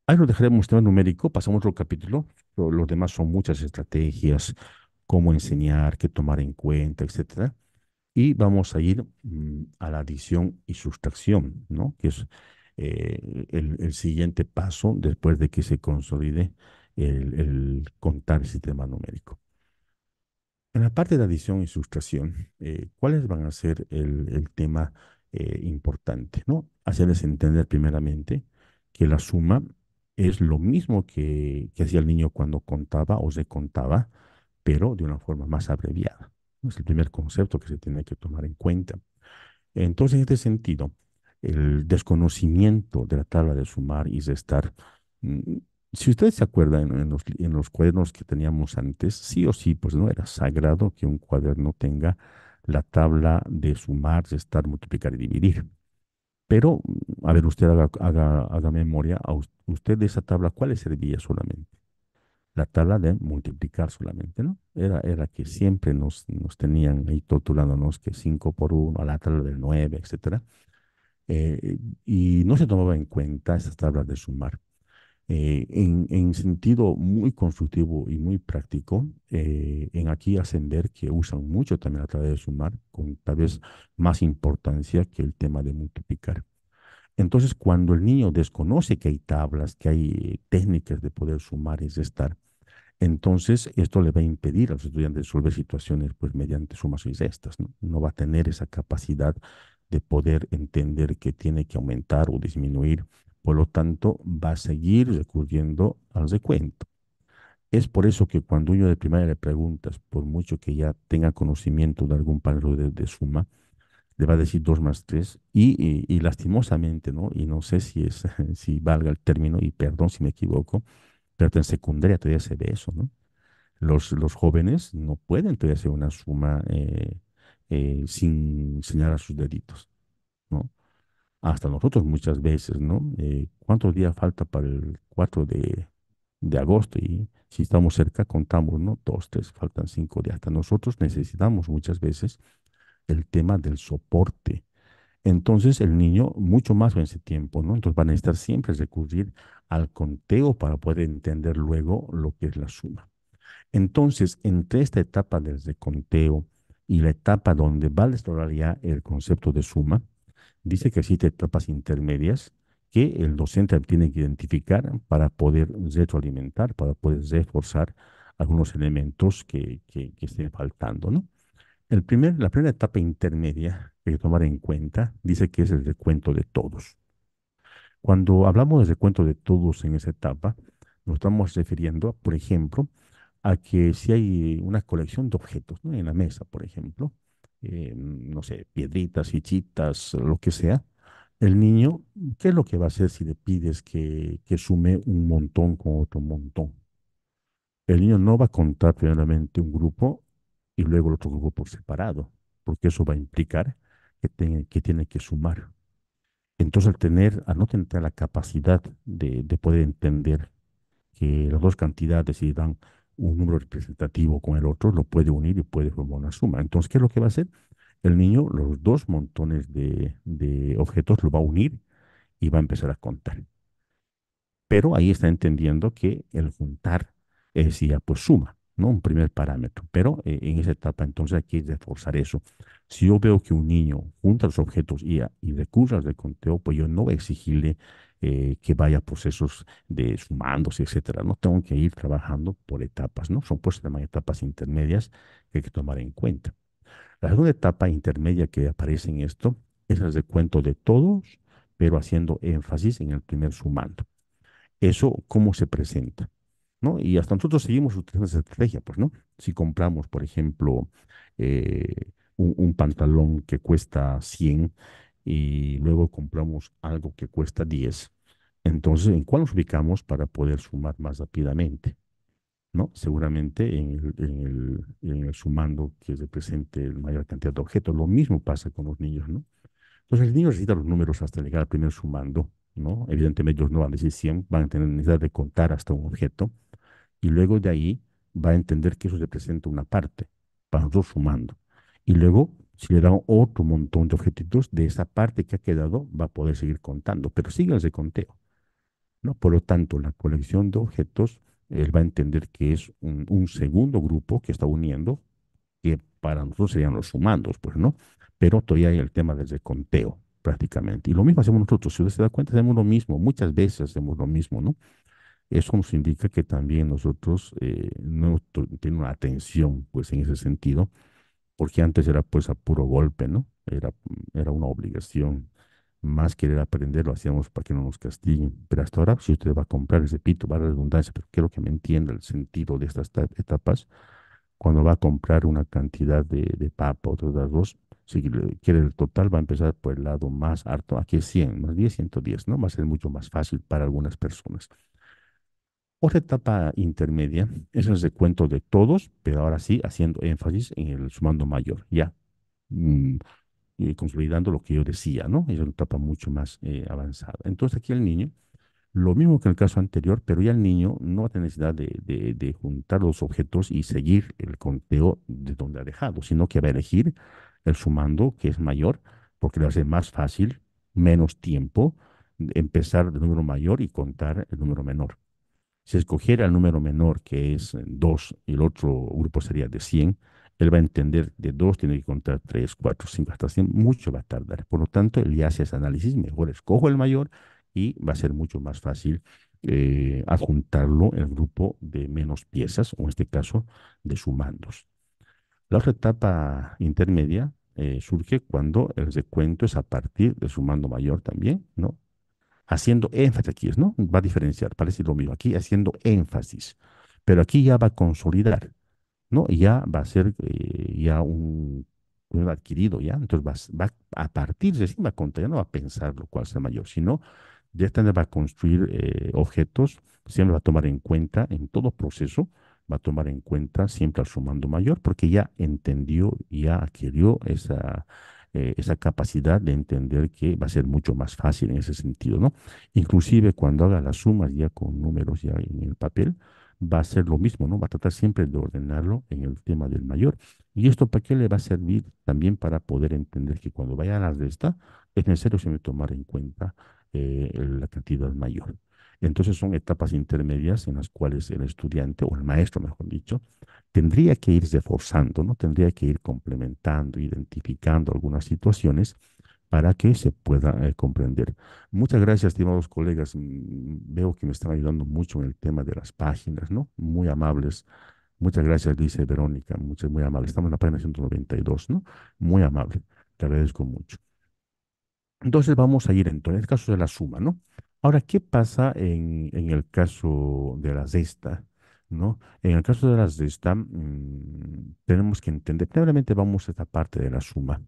Ahí lo dejaremos tema numérico, pasamos al capítulo. Los demás son muchas estrategias, cómo enseñar, qué tomar en cuenta, etcétera. Y vamos a ir mm, a la adición y sustracción, ¿no? Que es eh, el, siguiente paso después de que se consolide el, contar el sistema numérico. En la parte de adición y sustracción, eh, ¿cuáles van a ser el, tema eh, importante? ¿no? Hacerles entender primeramente que la suma es lo mismo que, que hacía el niño cuando contaba o se contaba, pero de una forma más abreviada. Es el primer concepto que se tiene que tomar en cuenta. Entonces, en este sentido, el desconocimiento de la tabla de sumar y de estar. Mm, si ustedes se acuerdan en los, en cuadernos que teníamos antes, sí o sí, pues no era sagrado que un cuaderno tenga la tabla de sumar, de estar, multiplicar y dividir. Pero, mm, a ver, usted haga, haga, memoria, a usted de esa tabla, ¿cuál le servía solamente? La tabla de multiplicar solamente, ¿no? Era, era que siempre nos, nos tenían ahí totulándonos que 5 por 1, a la tabla del 9, etcétera. Eh, y no se tomaba en cuenta esas tablas de sumar. Eh, en, sentido muy constructivo y muy práctico, eh, en aquí ascender, que usan mucho también a través de sumar, con tal vez más importancia que el tema de multiplicar. Entonces, cuando el niño desconoce que hay tablas, que hay técnicas de poder sumar y restar, entonces esto le va a impedir a los estudiantes resolver situaciones pues, mediante sumas o restas. ¿no? no va a tener esa capacidad de poder entender que tiene que aumentar o disminuir. Por lo tanto, va a seguir recurriendo al recuento. Es por eso que cuando uno de primaria le preguntas, por mucho que ya tenga conocimiento de algún par de, suma, le va a decir 2 más 3 y, lastimosamente, ¿no? Y no sé si, es, si valga el término, y perdón si me equivoco, pero en secundaria todavía se ve eso, ¿no? Los, los jóvenes no pueden todavía hacer una suma eh, eh, sin señalar sus deditos, ¿no? Hasta nosotros muchas veces, ¿no? Eh, ¿Cuántos días falta para el 4 de, agosto? Y si estamos cerca, contamos, ¿no? Dos, tres, faltan cinco días. Hasta nosotros necesitamos muchas veces el tema del soporte. Entonces el niño mucho más en ese tiempo, ¿no? Entonces van a estar siempre recurrir al conteo para poder entender luego lo que es la suma. Entonces, entre esta etapa del conteo y la etapa donde va a explorar ya el concepto de suma, dice que existen etapas intermedias que el docente tiene que identificar para poder retroalimentar, para poder reforzar algunos elementos que, que, estén faltando. ¿no? El primer, la primera etapa intermedia que hay que tomar en cuenta dice que es el recuento de todos. Cuando hablamos de recuento de todos en esa etapa, nos estamos refiriendo, por ejemplo, a que si hay una colección de objetos en la mesa, por ejemplo, eh, no sé, piedritas, fichitas, lo que sea, el niño, ¿qué es lo que va a hacer si le pides que, sume un montón con otro montón? El niño no va a contar primeramente un grupo y luego el otro grupo por separado, porque eso va a implicar que, que tiene que sumar. Entonces, al tener, al no tener la capacidad de, poder entender que las dos cantidades, si dan un número representativo con el otro, lo puede unir y puede formar una suma. Entonces, ¿qué es lo que va a hacer? El niño, los dos montones de, de objetos, lo va a unir y va a empezar a contar. Pero ahí está entendiendo que el juntar es eh, ya pues suma, ¿no? Un primer parámetro. Pero eh, en esa etapa entonces hay que reforzar eso. Si yo veo que un niño junta los objetos y, y recurre al conteo, pues yo no voy a exigirle eh, que vaya procesos de sumándose, etcétera. No tengo que ir trabajando por etapas, ¿no? Son pues también etapas intermedias que hay que tomar en cuenta. La segunda etapa intermedia que aparece en esto es de cuento de todos, pero haciendo énfasis en el primer sumando. Eso, ¿cómo se presenta? ¿No? Y hasta nosotros seguimos utilizando esa estrategia, pues, ¿no? Si compramos, por ejemplo, eh, un, un, pantalón que cuesta 100 y luego compramos algo que cuesta 10. Entonces, ¿en cuál nos ubicamos para poder sumar más rápidamente? ¿No? Seguramente en el, en el, el sumando que represente la mayor cantidad de objetos. Lo mismo pasa con los niños, ¿no? Entonces, el niño necesita los números hasta llegar al primer sumando, ¿no? Evidentemente ellos no van a decir 100, van a tener necesidad de contar hasta un objeto y luego de ahí va a entender que eso representa una parte para nosotros sumando. Y luego si le da otro montón de objetos de esa parte que ha quedado va a poder seguir contando, pero sigue el conteo. ¿no? Por lo tanto, la colección de objetos, él va a entender que es un, segundo grupo que está uniendo, que para nosotros serían los sumandos, pues, ¿no? Pero todavía hay el tema del conteo, prácticamente. Y lo mismo hacemos nosotros. Si usted se da cuenta, hacemos lo mismo. Muchas veces hacemos lo mismo, ¿no? Eso nos indica que también nosotros eh, no tenemos una atención, pues, en ese sentido, porque antes era pues a puro golpe, ¿no? Era, era una obligación más querer aprender, lo hacíamos para que no nos castiguen. Pero hasta ahora, si usted va a comprar, ese pito, va a la redundancia, pero quiero que me entienda el sentido de estas etapas. Cuando va a comprar una cantidad de, papa, o de dos, si quiere el total, va a empezar por el lado más harto. Aquí es 100, más 10, 110, ¿no? Va a ser mucho más fácil para algunas personas. Otra etapa intermedia es el recuento de todos, pero ahora sí haciendo énfasis en el sumando mayor, ya mm, y consolidando lo que yo decía, ¿no? Es una etapa mucho más eh, avanzada. Entonces aquí el niño, lo mismo que el caso anterior, pero ya el niño no va a tener necesidad de, juntar los objetos y seguir el conteo de donde ha dejado, sino que va a elegir el sumando que es mayor, porque le hace más fácil, menos tiempo, empezar el número mayor y contar el número menor. Si escogiera el número menor, que es 2, eh, y el otro grupo sería de 100, él va a entender de 2, tiene que contar 3, 4, 5, hasta 100, mucho va a tardar. Por lo tanto, él ya hace ese análisis, mejor escojo el mayor y va a ser mucho más fácil eh, adjuntarlo el grupo de menos piezas, o en este caso, de sumandos. La otra etapa intermedia eh, surge cuando el recuento es a partir del sumando mayor también, ¿no? haciendo énfasis aquí, ¿no? Va a diferenciar, parece lo mismo, aquí haciendo énfasis, pero aquí ya va a consolidar, ¿no? Y Ya va a ser eh, ya un, adquirido, ¿ya? Entonces va, a partir de sí, va a contar, ya no va a pensar lo cual sea mayor, sino ya está, va a construir eh, objetos, siempre va a tomar en cuenta en todo proceso, va a tomar en cuenta siempre al sumando mayor, porque ya entendió, ya adquirió esa eh, esa capacidad de entender que va a ser mucho más fácil en ese sentido, ¿no? Inclusive cuando haga las sumas ya con números ya en el papel, va a ser lo mismo, ¿no? Va a tratar siempre de ordenarlo en el tema del mayor. ¿Y esto para qué le va a servir? También para poder entender que cuando vaya a la resta, es necesario siempre tomar en cuenta eh, la cantidad mayor. Entonces son etapas intermedias en las cuales el estudiante, o el maestro mejor dicho, tendría que irse forzando, ¿no? tendría que ir complementando, identificando algunas situaciones para que se pueda eh, comprender. Muchas gracias, estimados colegas. Mm, veo que me están ayudando mucho en el tema de las páginas, ¿no? Muy amables. Muchas gracias, dice Verónica. Muchas, muy amable. Estamos en la página 192, ¿no? Muy amable. Te agradezco mucho. Entonces vamos a ir entonces, en el caso de la suma, ¿no? Ahora, ¿qué pasa en, el caso de la cesta? ¿No? En el caso de la cesta, mm, tenemos que entender, primeramente vamos a esta parte de la suma.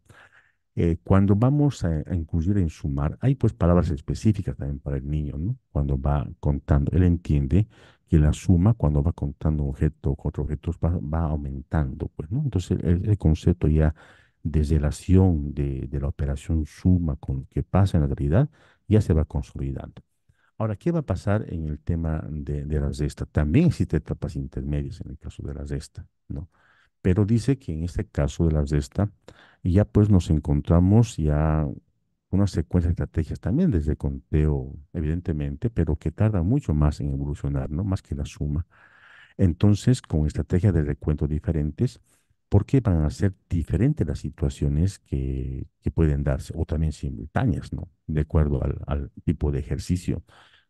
Eh, cuando vamos a, incluir en sumar, hay pues palabras específicas también para el niño, ¿no? Cuando va contando, él entiende que la suma, cuando va contando objeto cuatro objetos, va, aumentando, pues, ¿no? Entonces, el, concepto ya de la de, de, la operación suma con lo que pasa en la realidad ya se va consolidando. Ahora, ¿qué va a pasar en el tema de, de la zesta? También existe etapas intermedias en el caso de la zesta, ¿no? Pero dice que en este caso de la zesta ya pues nos encontramos ya una secuencia de estrategias también desde conteo, evidentemente, pero que tarda mucho más en evolucionar, ¿no? Más que la suma. Entonces, con estrategias de recuento diferentes, ¿Por qué? a ser diferentes las situaciones que, pueden darse, o también simultáneas, ¿no? De acuerdo al, tipo de ejercicio.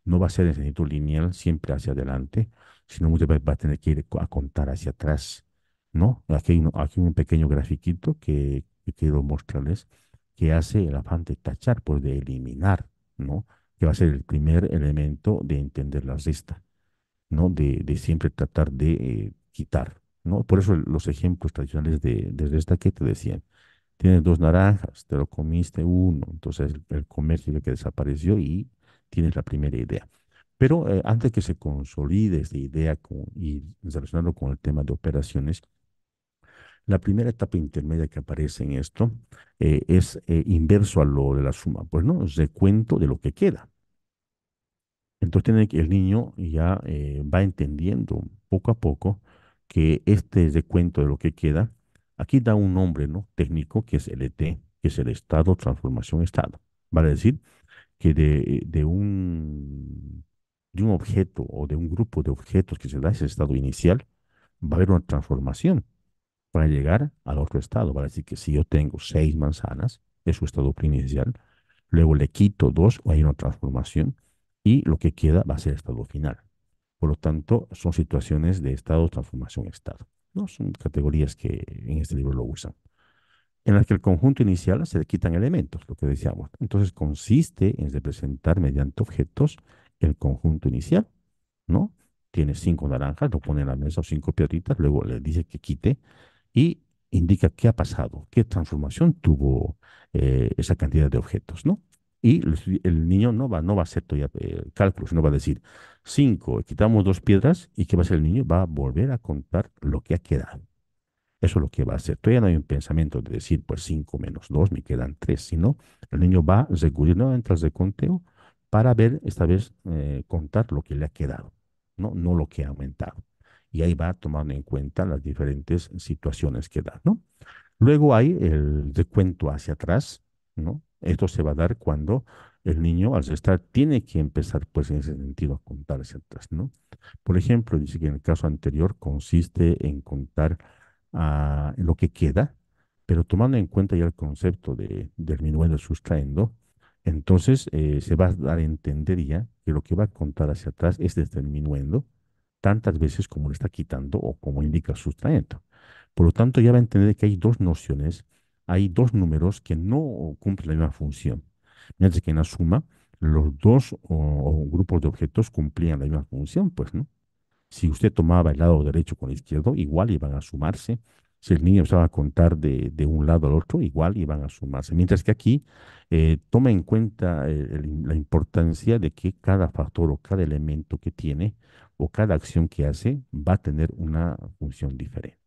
No va a ser en sentido lineal siempre hacia adelante, sino muchas veces va a tener que ir a contar hacia atrás, ¿no? Aquí hay, un pequeño grafiquito que, quiero mostrarles que hace el afán de tachar, pues de eliminar, ¿no? Que va a ser el primer elemento de entender la cesta, ¿no? De, siempre tratar de eh, quitar, por eso los ejemplos tradicionales de, desde esta que te decían, tienes dos naranjas, te lo comiste uno, entonces el, el comercio que desapareció y tienes la primera idea. Pero eh, antes que se consolide esta idea y relacionarlo con el tema de operaciones, la primera etapa intermedia que aparece en esto eh, es eh, inverso a lo de la suma, pues no, es cuento de lo que queda. Entonces tiene que el niño ya va entendiendo poco a poco que este cuento de lo que queda, aquí da un nombre ¿no? técnico que es el e que es el Estado Transformación Estado. Vale decir que de, un, de un objeto o de un grupo de objetos que se da ese estado inicial, va a haber una transformación para llegar al otro estado. Vale decir que si yo tengo seis manzanas, es su estado inicial, luego le quito dos o hay una transformación y lo que queda va a ser el estado final. Por lo tanto, son situaciones de estado, transformación, estado. ¿no? Son categorías que en este libro lo usan. En las que el conjunto inicial se le quitan elementos, lo que decíamos. Entonces, consiste en representar mediante objetos el conjunto inicial, ¿no? Tiene cinco naranjas, lo pone en la mesa o cinco piedritas, luego le dice que quite y indica qué ha pasado, qué transformación tuvo eh, esa cantidad de objetos, ¿no? y el niño no va, no va a hacer todavía eh, cálculos, sino va a decir cinco quitamos dos piedras y ¿qué va a hacer el niño? Va a volver a contar lo que ha quedado. Eso es lo que va a hacer. Todavía no hay un pensamiento de decir, pues 5 menos 2, me quedan 3, sino el niño va a recurrir nuevamente al conteo para ver, esta vez, eh, contar lo que le ha quedado, ¿no? no lo que ha aumentado. Y ahí va tomando en cuenta las diferentes situaciones que da. ¿no? Luego hay el recuento hacia atrás, ¿no? Esto se va a dar cuando el niño, al estar, tiene que empezar, pues, en ese sentido, a contar hacia atrás, ¿no? Por ejemplo, dice que en el caso anterior consiste en contar ah, lo que queda, pero tomando en cuenta ya el concepto de, del y sustraendo, entonces eh, se va a dar a entender ya que lo que va a contar hacia atrás es desde tantas veces como le está quitando o como indica sustraendo. Por lo tanto, ya va a entender que hay dos nociones hay dos números que no cumplen la misma función. Mientras que en la suma, los dos o, grupos de objetos cumplían la misma función, pues, ¿no? Si usted tomaba el lado derecho con el izquierdo, igual iban a sumarse. Si el niño empezaba a contar de, un lado al otro, igual iban a sumarse. Mientras que aquí eh, toma en cuenta eh, la importancia de que cada factor o cada elemento que tiene o cada acción que hace va a tener una función diferente.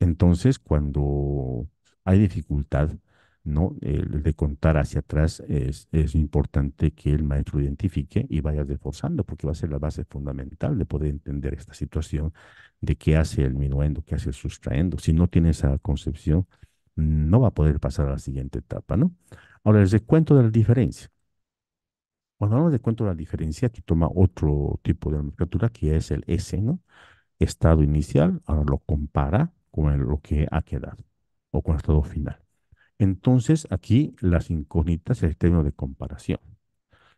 Entonces, cuando hay dificultad, ¿no? de contar hacia atrás es, importante que el maestro identifique y vaya reforzando, porque va a ser la base fundamental de poder entender esta situación de qué hace el minuendo, qué hace el sustraendo. Si no tiene esa concepción, no va a poder pasar a la siguiente etapa, ¿no? Ahora, el recuento de la diferencia. Cuando hablamos de cuento de la diferencia, aquí toma otro tipo de nomenclatura que es el S, ¿no? Estado inicial, ahora lo compara con lo que ha quedado o con estado final. Entonces, aquí las incógnitas es el término de comparación.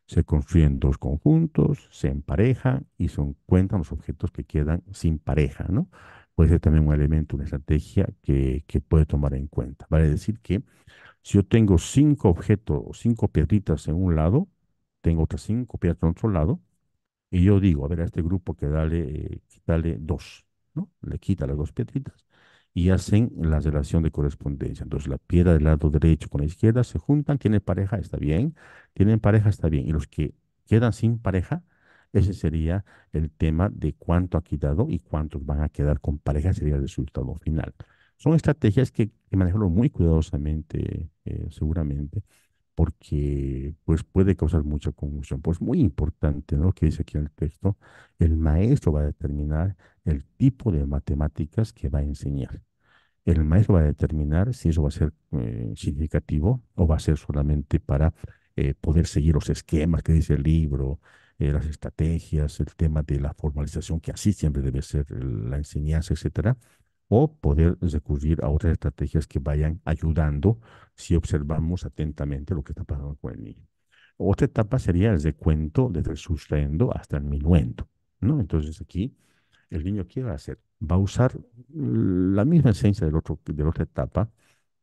Se construyen dos conjuntos, se emparejan y se encuentran los objetos que quedan sin pareja, ¿no? Puede ser también un elemento, una estrategia que, puede tomar en cuenta. Vale decir que si yo tengo cinco objetos o cinco piedritas en un lado, tengo otras cinco piedras en otro lado, y yo digo, a ver, a este grupo que dale, eh, dos, ¿no? Le quita las dos piedritas y hacen la relación de correspondencia. Entonces, la piedra del lado derecho con la izquierda se juntan, tienen pareja, está bien, tienen pareja, está bien. Y los que quedan sin pareja, ese sería el tema de cuánto ha quedado y cuántos van a quedar con pareja, sería el resultado final. Son estrategias que, que manejarlo muy cuidadosamente, eh, seguramente, porque pues, puede causar mucha confusión. Pues muy importante ¿no? lo que dice aquí en el texto, el maestro va a determinar el tipo de matemáticas que va a enseñar. El maestro va a determinar si eso va a ser eh, significativo o va a ser solamente para eh, poder seguir los esquemas que dice el libro, eh, las estrategias, el tema de la formalización, que así siempre debe ser la enseñanza, etcétera, o poder recurrir a otras estrategias que vayan ayudando si observamos atentamente lo que está pasando con el niño. Otra etapa sería el recuento desde el sustraendo hasta el minuendo, ¿no? Entonces aquí el niño, ¿qué va a hacer? Va a usar la misma esencia del otro, de la otra etapa,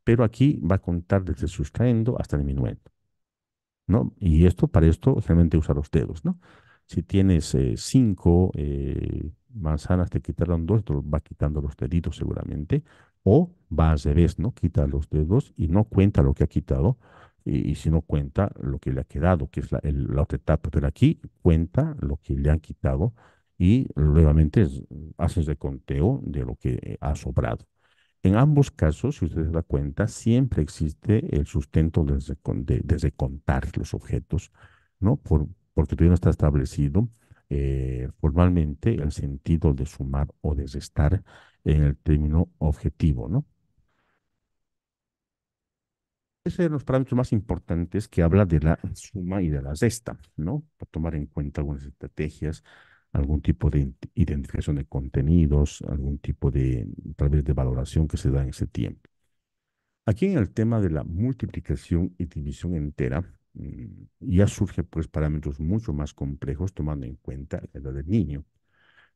pero aquí va a contar desde sustraendo hasta diminuendo. ¿no? Y esto, para esto, realmente usa los dedos. ¿no? Si tienes eh, cinco eh, manzanas, te quitaron dos, va quitando los deditos seguramente. O va al revés, ¿no? Quita los dedos y no cuenta lo que ha quitado, y, si no cuenta lo que le ha quedado, que es la, la, otra etapa. Pero aquí cuenta lo que le han quitado y nuevamente, haces de conteo de lo que ha sobrado. En ambos casos, si usted se da cuenta, siempre existe el sustento desde, desde contar los objetos, ¿no? Por, porque todavía no está establecido eh, formalmente el sentido de sumar o de restar en el término objetivo, ¿no? Ese es los parámetros más importantes que habla de la suma y de la cesta, ¿no? Para tomar en cuenta algunas estrategias algún tipo de identificación de contenidos, algún tipo de, tal vez, de valoración que se da en ese tiempo. Aquí en el tema de la multiplicación y división entera, mm, ya surge pues parámetros mucho más complejos tomando en cuenta la edad del niño.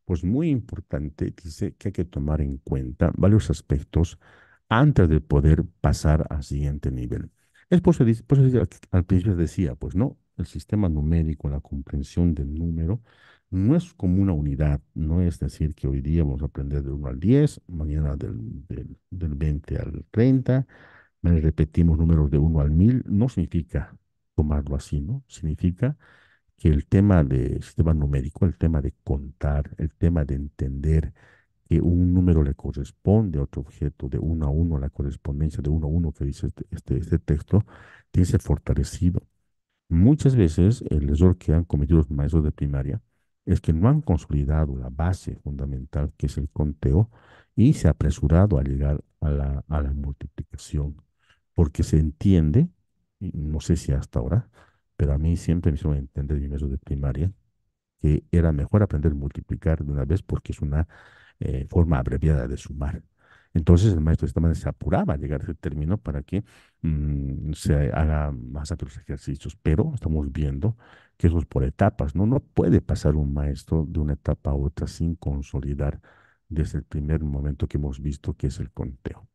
Pues muy importante, dice que hay que tomar en cuenta varios aspectos antes de poder pasar al siguiente nivel. Es por eso, al principio decía, pues no, el sistema numérico, la comprensión del número, no es como una unidad, no es decir que hoy día vamos a aprender de 1 al 10, mañana del, del, del 20 al 30, repetimos números de 1 al 1000, no significa tomarlo así, ¿no? Significa que el tema de sistema numérico, el tema de contar, el tema de entender que un número le corresponde a otro objeto de uno a uno, la correspondencia de uno a uno que dice este, este, este texto, tiene que ser fortalecido. Muchas veces el error que han cometido los maestros de primaria es que no han consolidado la base fundamental que es el conteo y se ha apresurado a llegar a la, a la multiplicación, porque se entiende, no sé si hasta ahora, pero a mí siempre me hizo entender mi método de primaria, que era mejor aprender a multiplicar de una vez porque es una eh, forma abreviada de sumar. Entonces el maestro de esta manera se apuraba a llegar a ese término para que mm, se haga más amplios los ejercicios, pero estamos viendo que eso es por etapas, ¿no? No puede pasar un maestro de una etapa a otra sin consolidar desde el primer momento que hemos visto, que es el conteo.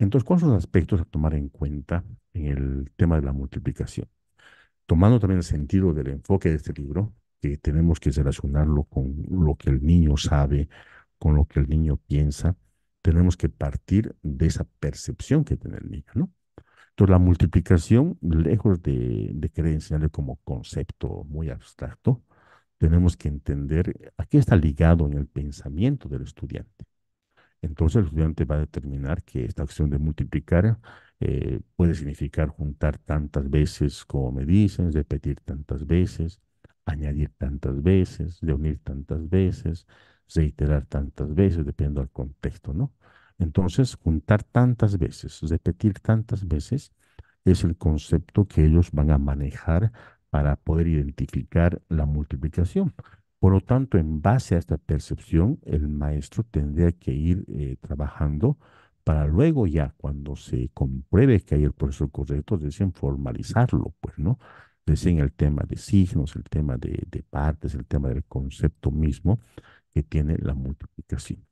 Entonces, ¿cuáles son los aspectos a tomar en cuenta en el tema de la multiplicación? Tomando también el sentido del enfoque de este libro, que tenemos que relacionarlo con lo que el niño sabe, con lo que el niño piensa, tenemos que partir de esa percepción que tiene el niño, ¿no? Entonces, la multiplicación, lejos de, querer enseñarle como concepto muy abstracto, tenemos que entender a qué está ligado en el pensamiento del estudiante. Entonces el estudiante va a determinar que esta acción de multiplicar eh, puede significar juntar tantas veces como me dicen, repetir tantas veces, añadir tantas veces, reunir tantas veces, reiterar tantas veces, dependiendo del contexto, ¿no? Entonces, juntar tantas veces, repetir tantas veces, es el concepto que ellos van a manejar para poder identificar la multiplicación. Por lo tanto, en base a esta percepción, el maestro tendría que ir eh, trabajando para luego ya cuando se compruebe que hay el proceso correcto, deseen formalizarlo, pues, ¿no? deseen el tema de signos, el tema de partes, el tema del concepto mismo que tiene la multiplicación.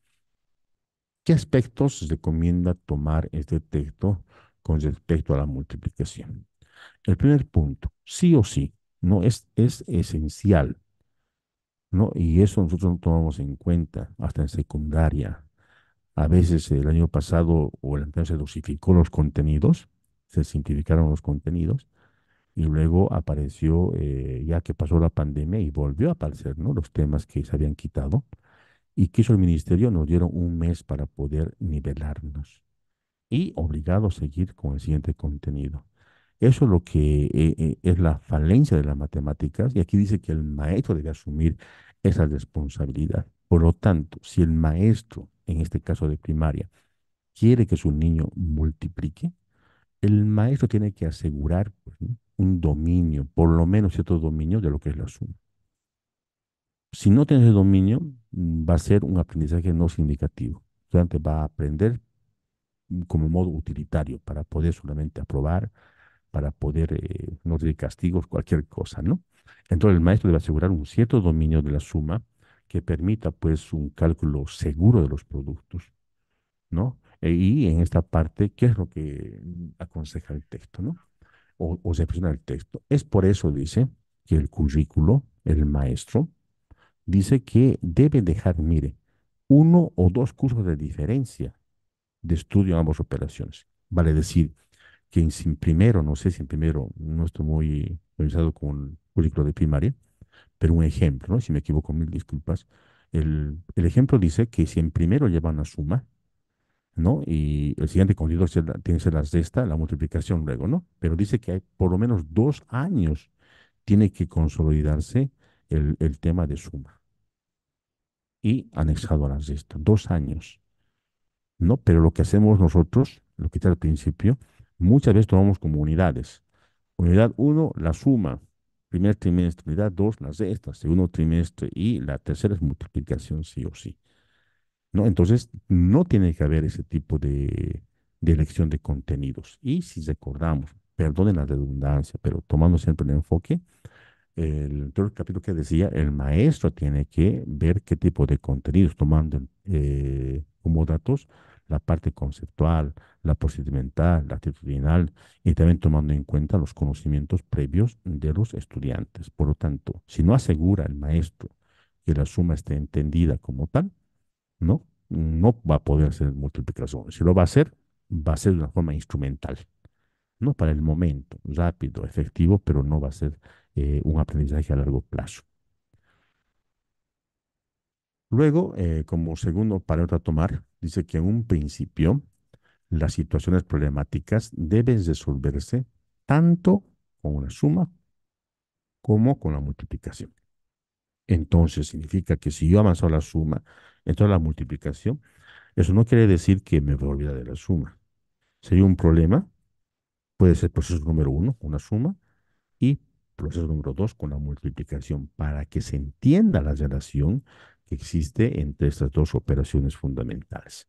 ¿Qué aspectos recomienda tomar este texto con respecto a la multiplicación? El primer punto, sí o sí, no es, es esencial. ¿no? Y eso nosotros no tomamos en cuenta hasta en secundaria. A veces el año pasado o el anterior se dosificó los contenidos, se simplificaron los contenidos, y luego apareció, eh, ya que pasó la pandemia, y volvió a aparecer ¿no? los temas que se habían quitado y quiso el ministerio, nos dieron un mes para poder nivelarnos y obligado a seguir con el siguiente contenido. Eso es lo que eh, eh, es la falencia de las matemáticas y aquí dice que el maestro debe asumir esa responsabilidad. Por lo tanto, si el maestro, en este caso de primaria, quiere que su niño multiplique, el maestro tiene que asegurar pues, un dominio, por lo menos cierto dominio de lo que es la suma si no tienes el dominio, mm, va a ser un aprendizaje no sindicativo. El estudiante va a aprender mm, como modo utilitario para poder solamente aprobar, para poder eh, no tener castigos, cualquier cosa, ¿no? Entonces el maestro debe asegurar un cierto dominio de la suma que permita pues un cálculo seguro de los productos, ¿no? E, y en esta parte, ¿qué es lo que mm, aconseja el texto, ¿no? O, se presiona el texto. Es por eso, dice, que el currículo, el maestro, dice que debe dejar, mire, uno o dos cursos de diferencia de estudio en ambas operaciones. Vale decir que en primero, no sé si en primero, no estoy muy organizado con el currículo de primaria, pero un ejemplo, ¿no? si me equivoco, mil disculpas. El, ejemplo dice que si en primero lleva una suma, ¿no? Y el siguiente contenido tiene que ser la la multiplicación luego, ¿no? Pero dice que por lo menos dos años tiene que consolidarse el, tema de suma y anexado a las listas. Dos años. ¿no? Pero lo que hacemos nosotros, lo que está al principio, muchas veces tomamos como unidades. Unidad 1, la suma. Primer trimestre. Unidad 2, las restas, Segundo trimestre. Y la tercera es multiplicación, sí o sí. ¿No? Entonces, no tiene que haber ese tipo de, de elección de contenidos. Y si recordamos, perdonen la redundancia, pero tomando siempre el enfoque, el, todo capítulo que decía, el maestro tiene que ver qué tipo de contenidos, tomando eh, como datos la parte conceptual, la procedimental, la actitudinal y también tomando en cuenta los conocimientos previos de los estudiantes. Por lo tanto, si no asegura el maestro que la suma esté entendida como tal, no, no va a poder hacer multiplicación. Si lo va a hacer, va a ser de una forma instrumental, no para el momento, rápido, efectivo, pero no va a ser eh, un aprendizaje a largo plazo. Luego, eh, como segundo para tomar, dice que en un principio las situaciones problemáticas deben resolverse tanto con una suma como con la multiplicación. Entonces significa que si yo avanzo la suma, entonces la multiplicación, eso no quiere decir que me voy a olvidar de la suma. Sería un problema, puede ser proceso número uno, una suma, y Proceso número dos, con la multiplicación, para que se entienda la relación que existe entre estas dos operaciones fundamentales.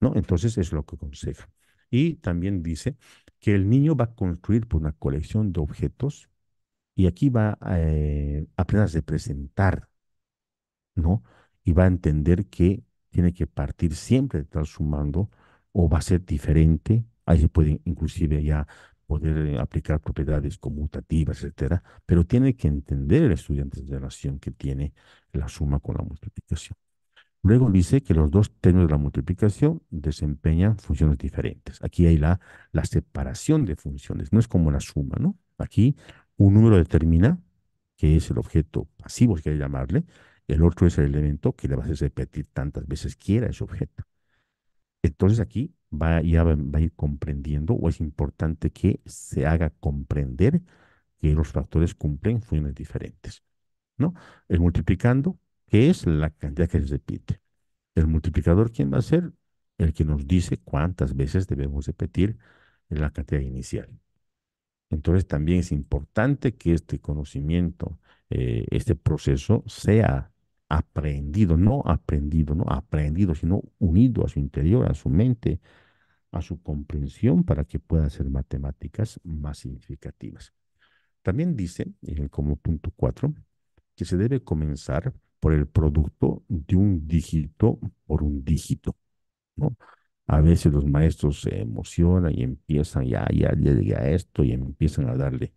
¿No? Entonces es lo que aconseja. Y también dice que el niño va a construir por una colección de objetos y aquí va a eh, apenas a presentar, ¿no? Y va a entender que tiene que partir siempre de estar sumando o va a ser diferente. Ahí se puede inclusive ya poder eh, aplicar propiedades conmutativas, etcétera, pero tiene que entender el estudiante de relación que tiene la suma con la multiplicación. Luego dice que los dos términos de la multiplicación desempeñan funciones diferentes. Aquí hay la, separación de funciones, no es como la suma, ¿no? Aquí un número determina, que es el objeto pasivo, si quiere llamarle, el otro es el elemento que le va a repetir tantas veces quiera ese objeto. Entonces aquí va, a ir comprendiendo o es importante que se haga comprender que los factores cumplen funciones diferentes. ¿no? El multiplicando, que es la cantidad que se repite. El multiplicador, ¿quién va a ser? El que nos dice cuántas veces debemos repetir la cantidad inicial. Entonces también es importante que este conocimiento, eh, este proceso sea aprendido, no aprendido, no aprendido, sino unido a su interior, a su mente, a su comprensión para que pueda hacer matemáticas más significativas. También dice, en el como punto cuatro que se debe comenzar por el producto de un dígito por un dígito, ¿no? A veces los maestros se emocionan y empiezan, ya, ya, ya esto y empiezan a darle.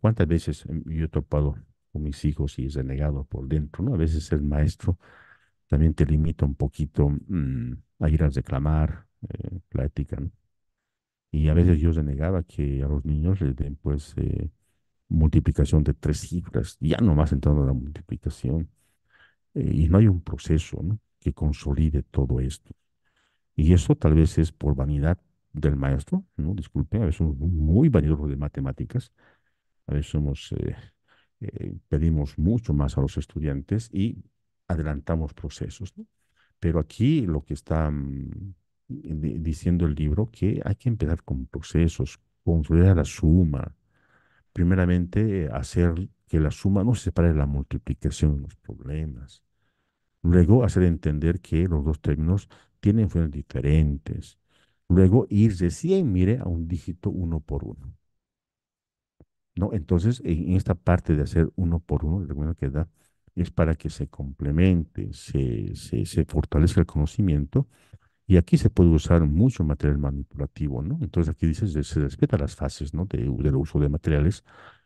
¿Cuántas veces yo he topado con mis hijos y es renegado por dentro, ¿no? A veces el maestro también te limita un poquito mm, a ir a reclamar, eh, ¿no? Y a veces yo renegaba que a los niños les den, pues, eh, multiplicación de tres cifras, ya nomás entrando a la multiplicación. Eh, y no hay un proceso, ¿no? que consolide todo esto. Y eso tal vez es por vanidad del maestro, ¿no? Disculpen, a veces somos muy vanidosos de matemáticas, a veces somos eh, eh, pedimos mucho más a los estudiantes y adelantamos procesos. Pero aquí lo que está mm, diciendo el libro, que hay que empezar con procesos, construir la suma. Primeramente, hacer que la suma no se separe la multiplicación de los problemas. Luego, hacer entender que los dos términos tienen fuentes diferentes. Luego, ir 100, mire, a un dígito uno por uno. ¿no? Entonces, en esta parte de hacer uno por uno, el que da es para que se complemente, se, se, fortalezca el conocimiento. Y aquí se puede usar mucho material manipulativo, ¿no? Entonces aquí dices, se, respeta las fases, ¿no? De, del uso de materiales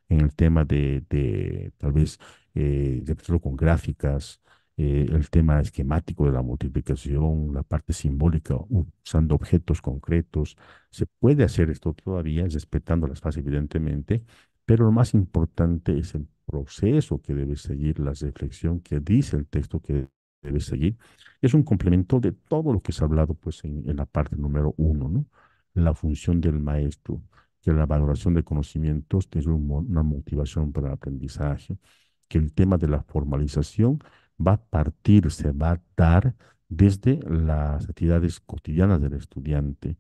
en el tema de, tal vez, eh, de con gráficas, eh, el tema esquemático de la multiplicación, la parte simbólica, usando objetos concretos. Se puede hacer esto todavía, respetando las fases, evidentemente, pero lo más importante es el proceso que debe seguir, la reflexión que dice el texto que debe seguir. Es un complemento de todo lo que se ha hablado pues, en, la parte número uno, ¿no? La función del maestro, que la valoración de conocimientos es una motivación para el aprendizaje, que el tema de la formalización va a partir, se va a dar desde las actividades cotidianas del estudiante,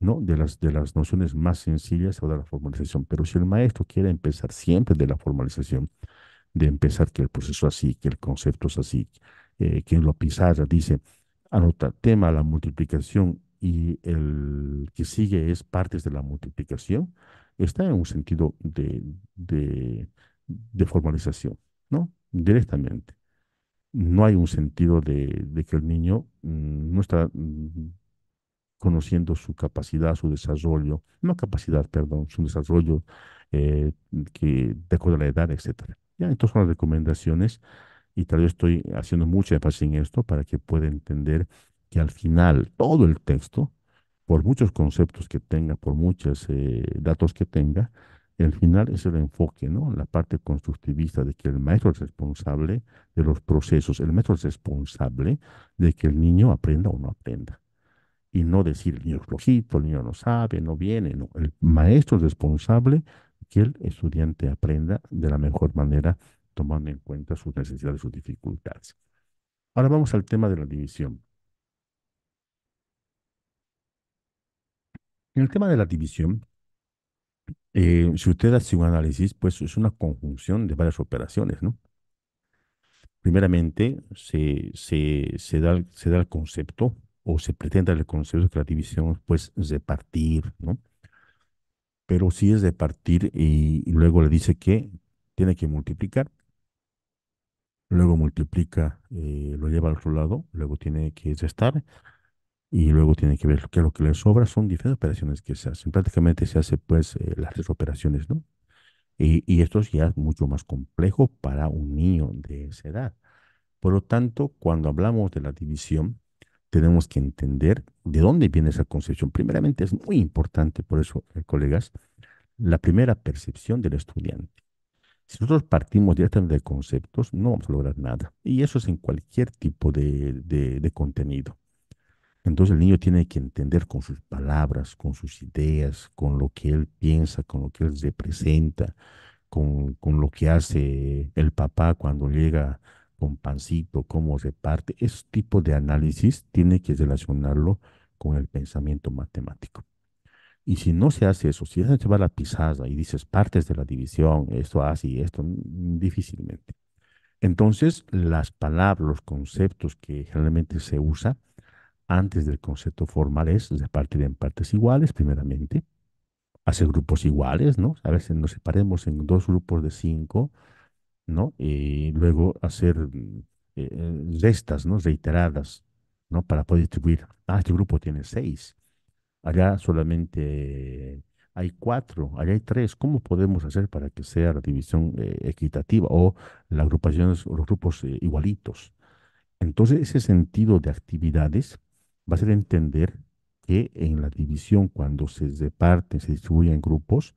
¿no? de, las, de las nociones más sencillas o de la formalización. Pero si el maestro quiere empezar siempre de la formalización, de empezar que el proceso así, que el concepto es así, eh, que en lo pizarra dice, anota tema, la multiplicación y el que sigue es partes de la multiplicación, está en un sentido de, formalización, ¿no? Directamente. No hay un sentido de que el niño mm, no está mm, conociendo su capacidad, su desarrollo, no capacidad, perdón, su desarrollo eh, que, de acuerdo a la edad, etc. Ya, estas son las recomendaciones y tal vez estoy haciendo mucha énfasis en esto para que pueda entender que al final todo el texto, por muchos conceptos que tenga, por muchos eh, datos que tenga, al final es el enfoque, ¿no? La parte constructivista de que el maestro es responsable de los procesos, el maestro es responsable de que el niño aprenda o no aprenda y no decir el niño es flojito, el niño no sabe, no viene. No. El maestro es responsable que el estudiante aprenda de la mejor manera, tomando en cuenta sus necesidades, sus dificultades. Ahora vamos al tema de la división. En el tema de la división, eh, si usted hace un análisis, pues es una conjunción de varias operaciones, ¿no? Primeramente, se, se, da, se da el concepto o se pretenda reconocer que la división pues es de partir, ¿no? Pero sí es de partir y, luego le dice que tiene que multiplicar, luego multiplica, eh, lo lleva al otro lado, luego tiene que restar y luego tiene que ver qué es lo que le sobra. Son diferentes operaciones que se hacen. Prácticamente se hace pues eh, las tres operaciones, ¿no? Y, y, esto ya es mucho más complejo para un niño de esa edad. Por lo tanto, cuando hablamos de la división, tenemos que entender de dónde viene esa concepción. Primeramente es muy importante, por eso, eh, colegas, la primera percepción del estudiante. Si nosotros partimos directamente de conceptos, no vamos a lograr nada. Y eso es en cualquier tipo de, de, de contenido. Entonces el niño tiene que entender con sus palabras, con sus ideas, con lo que él piensa, con lo que él representa, con, con lo que hace el papá cuando llega con pancito, cómo se parte. ese tipo de análisis tiene que relacionarlo con el pensamiento matemático. Y si no se hace eso, si se a la pisada y dices partes de la división, esto así, esto, mm, difícilmente. Entonces, las palabras, los conceptos que generalmente se usa antes del concepto formal es repartir en partes iguales, primeramente, hacer grupos iguales, ¿no? A veces nos separemos en dos grupos de cinco, ¿no? Y luego hacer mm, eh, eh, estas restas, ¿no? Reiteradas, ¿no? Para poder distribuir. Ah, este grupo tiene seis. Allá solamente hay cuatro, allá hay tres. ¿Cómo podemos hacer para que sea la división eh, equitativa o la agrupación los grupos igualitos? Entonces, ese sentido de actividades va a ser entender que en la división, cuando se reparten, se distribuyen grupos,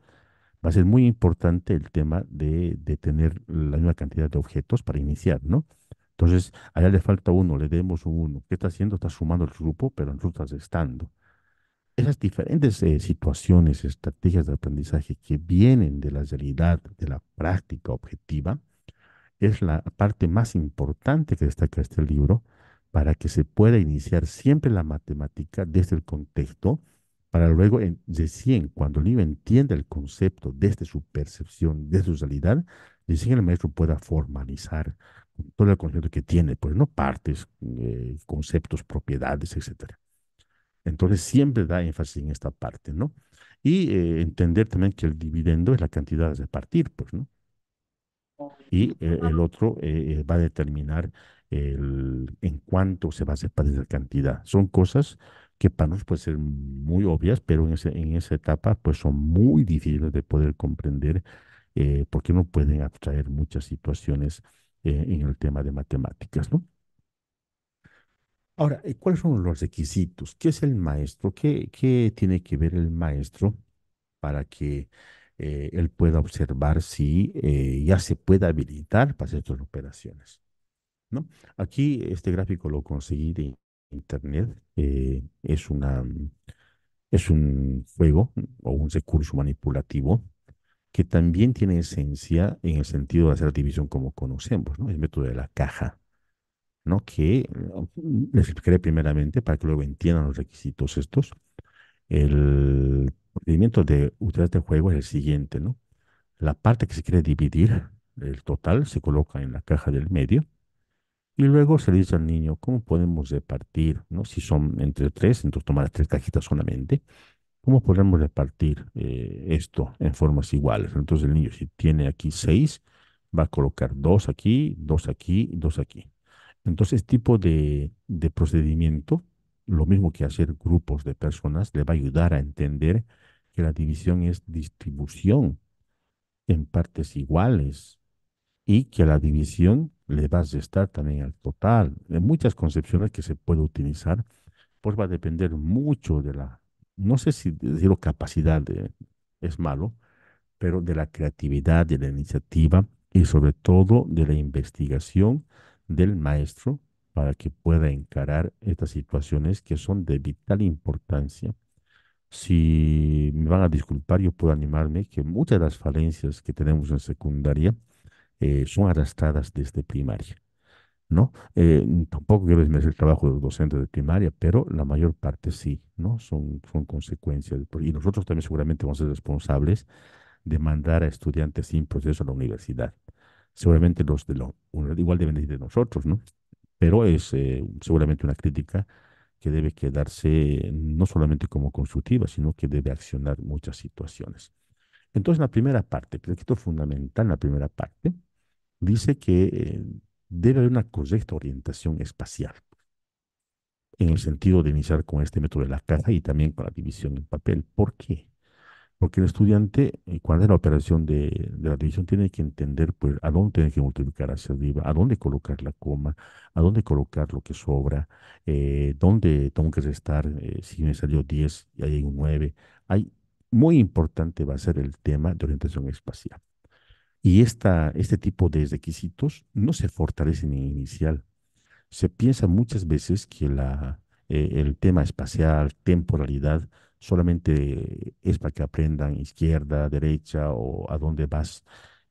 va a ser muy importante el tema de, de tener la misma cantidad de objetos para iniciar, ¿no? Entonces, allá le falta uno, le demos un uno. ¿Qué está haciendo? Está sumando el grupo, pero en rutas estando. Esas diferentes eh, situaciones, estrategias de aprendizaje que vienen de la realidad, de la práctica objetiva, es la parte más importante que destaca este libro para que se pueda iniciar siempre la matemática desde el contexto para luego, en, recién cuando el niño entienda el concepto desde su percepción, desde su realidad, recién el maestro pueda formalizar todo el concepto que tiene, pues no partes, eh, conceptos, propiedades, etc. Entonces siempre da énfasis en esta parte, ¿no? Y eh, entender también que el dividendo es la cantidad de repartir, pues, ¿no? Y eh, el otro va a determinar el, en cuánto se va a separar la cantidad. Son cosas que para nosotros pueden ser muy obvias, pero en, ese, en esa etapa pues son muy difíciles de poder comprender eh, porque no pueden abstraer muchas situaciones eh, en el tema de matemáticas, ¿no? Ahora, eh, ¿cuáles son los requisitos? ¿Qué es el maestro? ¿Qué, qué tiene que ver el maestro para que él pueda observar si ya se puede habilitar para hacer estas operaciones? ¿no? Aquí este gráfico lo conseguí de Internet eh, es, mm, es un juego o un recurso manipulativo que también tiene esencia en el sentido de hacer división como conocemos, ¿no? El método de la caja, ¿no? Que mm, les explicaré primeramente para que luego entiendan los requisitos estos. El procedimiento de utilidad este juego es el siguiente, ¿no? La parte que se quiere dividir, el total, se coloca en la caja del medio y luego se dice al niño, ¿cómo podemos repartir? ¿no? Si son entre tres, entonces tomar las tres cajitas solamente. ¿Cómo podemos repartir eh, esto en formas iguales? Entonces el niño, si tiene aquí seis, va a colocar dos aquí, dos aquí, dos aquí. Entonces, este tipo de, de procedimiento, lo mismo que hacer grupos de personas, le va a ayudar a entender que la división es distribución en partes iguales y que la división le vas a estar también al total. Hay muchas concepciones que se puede utilizar, pues va a depender mucho de la, no sé si decirlo capacidad es malo, pero de la creatividad, de la iniciativa y sobre todo de la investigación del maestro para que pueda encarar estas situaciones que son de vital importancia. Si me van a disculpar, yo puedo animarme que muchas de las falencias que tenemos en secundaria eh, son arrastradas desde primaria. ¿no? Eh, tampoco quiero desmerecer el trabajo de los docentes de primaria, pero la mayor parte sí, ¿no? Son, son consecuencias. Y nosotros también seguramente vamos a ser responsables de mandar a estudiantes sin proceso a la universidad. Seguramente los de la universidad igual deben de nosotros, ¿no? Pero es eh, seguramente una crítica que debe quedarse no solamente como constructiva, sino que debe accionar muchas situaciones. Entonces, la primera parte, creo que esto es fundamental, la primera parte, dice que eh, debe haber una correcta orientación espacial, en el sentido de iniciar con este método de la caja y también con la división en papel. ¿Por qué? Porque el estudiante, eh, cuando es la operación de, la división, tiene que entender pues, a dónde tiene que multiplicar hacia arriba, a dónde colocar la coma, a dónde colocar lo que sobra, eh, dónde tengo que restar, si me salió 10 y hay un 9. Hay, muy importante va a ser el tema de orientación espacial. Y esta, este tipo de requisitos no se fortalecen en inicial. Se piensa muchas veces que la, eh, el tema espacial, temporalidad, solamente es para que aprendan izquierda, derecha o a dónde vas.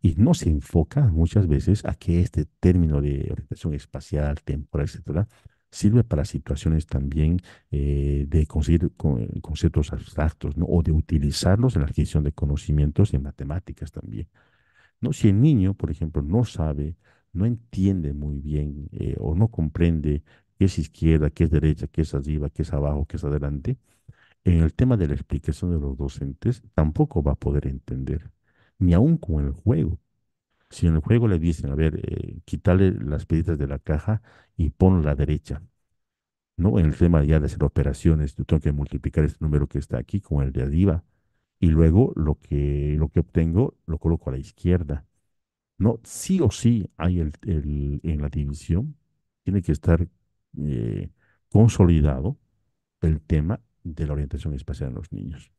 Y no se enfoca muchas veces a que este término de orientación espacial, temporal, etcétera, sirve para situaciones también eh, de conseguir conceptos abstractos o de utilizarlos en la adquisición de conocimientos en matemáticas también. ¿no? Si el niño, por ejemplo, no sabe, no entiende muy bien eh, o no comprende qué es izquierda, qué es derecha, qué es arriba, qué es abajo, qué es adelante, en el tema de la explicación de los docentes tampoco va a poder entender, ni aún con el juego. Si en el juego le dicen, a ver, eh, quítale quitarle las piedritas de la caja y pon la derecha, ¿no? En el tema ya de hacer operaciones, yo tengo que multiplicar este número que está aquí con el de arriba, y luego lo que, lo que obtengo lo coloco a la izquierda. No, sí o sí hay el, el en la división, tiene que estar eh, consolidado el tema de la orientación espacial en los niños,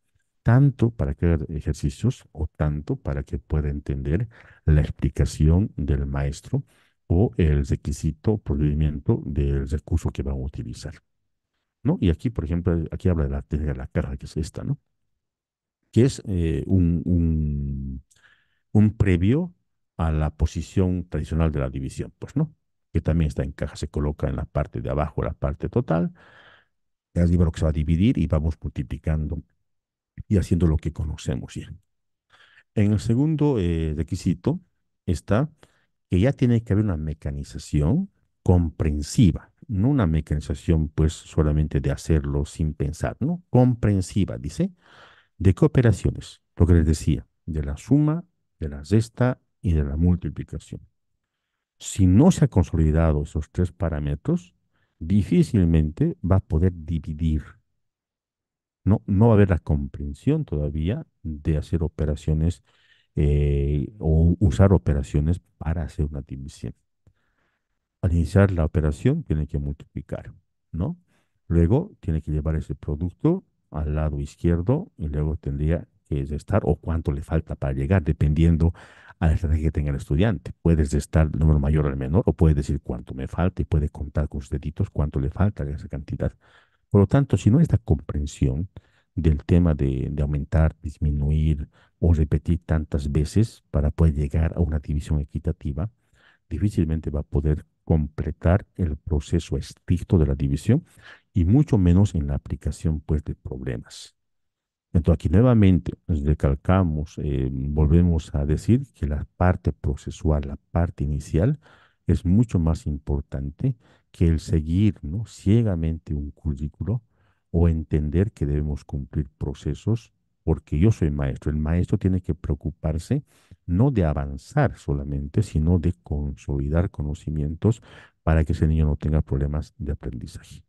tanto para que ejercicios o tanto para que pueda entender la explicación del maestro o el requisito, procedimiento del recurso que van a utilizar. ¿no? Y aquí, por ejemplo, aquí habla de la, de la carga, que es esta, ¿no? que es eh, un, un, previo a la posición tradicional de la división. Pues no, que también está en caja, se coloca en la parte de abajo, la parte total. El libro que se va a dividir y vamos multiplicando y haciendo lo que conocemos bien. En el segundo eh, requisito está que ya tiene que haber una mecanización comprensiva, no una mecanización pues solamente de hacerlo sin pensar, ¿no? Comprensiva, dice, de operaciones? lo que les decía, de la suma, de la resta y de la multiplicación. Si no se han consolidado esos tres parámetros, difícilmente va a poder dividir. No, no va a haber la comprensión todavía de hacer operaciones eh, o usar operaciones para hacer una división. Al iniciar la operación tiene que multiplicar, ¿no? Luego tiene que llevar ese producto al lado izquierdo y luego tendría que estar o cuánto le falta para llegar, dependiendo a la estrategia que tenga el estudiante. Puedes estar el número mayor o el menor o puedes decir cuánto me falta y puede contar con sus deditos cuánto le falta a esa cantidad. Por lo tanto, si no hay esta comprensión del tema de, de aumentar, disminuir o repetir tantas veces para poder llegar a una división equitativa, difícilmente va a poder completar el proceso estricto de la división y mucho menos en la aplicación pues, de problemas. Entonces aquí nuevamente pues, recalcamos, eh, volvemos a decir que la parte procesual, la parte inicial, es mucho más importante que el seguir ¿no? ciegamente un currículo o entender que debemos cumplir procesos porque yo soy maestro. El maestro tiene que preocuparse no de avanzar solamente, sino de consolidar conocimientos para que ese niño no tenga problemas de aprendizaje.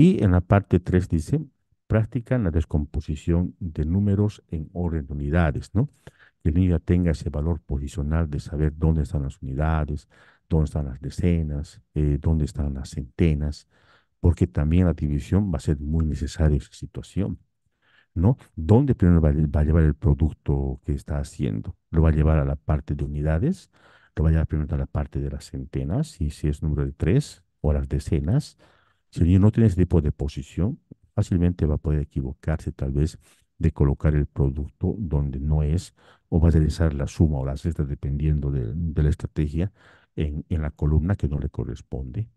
Y en la parte 3 dice, practican la descomposición de números en orden de unidades, ¿no? Que el niño ya tenga ese valor posicional de saber dónde están las unidades, dónde están las decenas, eh, dónde están las centenas, porque también la división va a ser muy necesaria en esa situación, ¿no? ¿Dónde primero va, va, a llevar el producto que está haciendo? ¿Lo va a llevar a la parte de unidades? ¿Lo va a llevar primero a la parte de las centenas, y si es número de tres, o las decenas? Si el niño no tiene ese tipo de posición, fácilmente va a poder equivocarse tal vez de colocar el producto donde no es o va a realizar la suma o la cesta dependiendo de, la estrategia en, la columna que no le corresponde.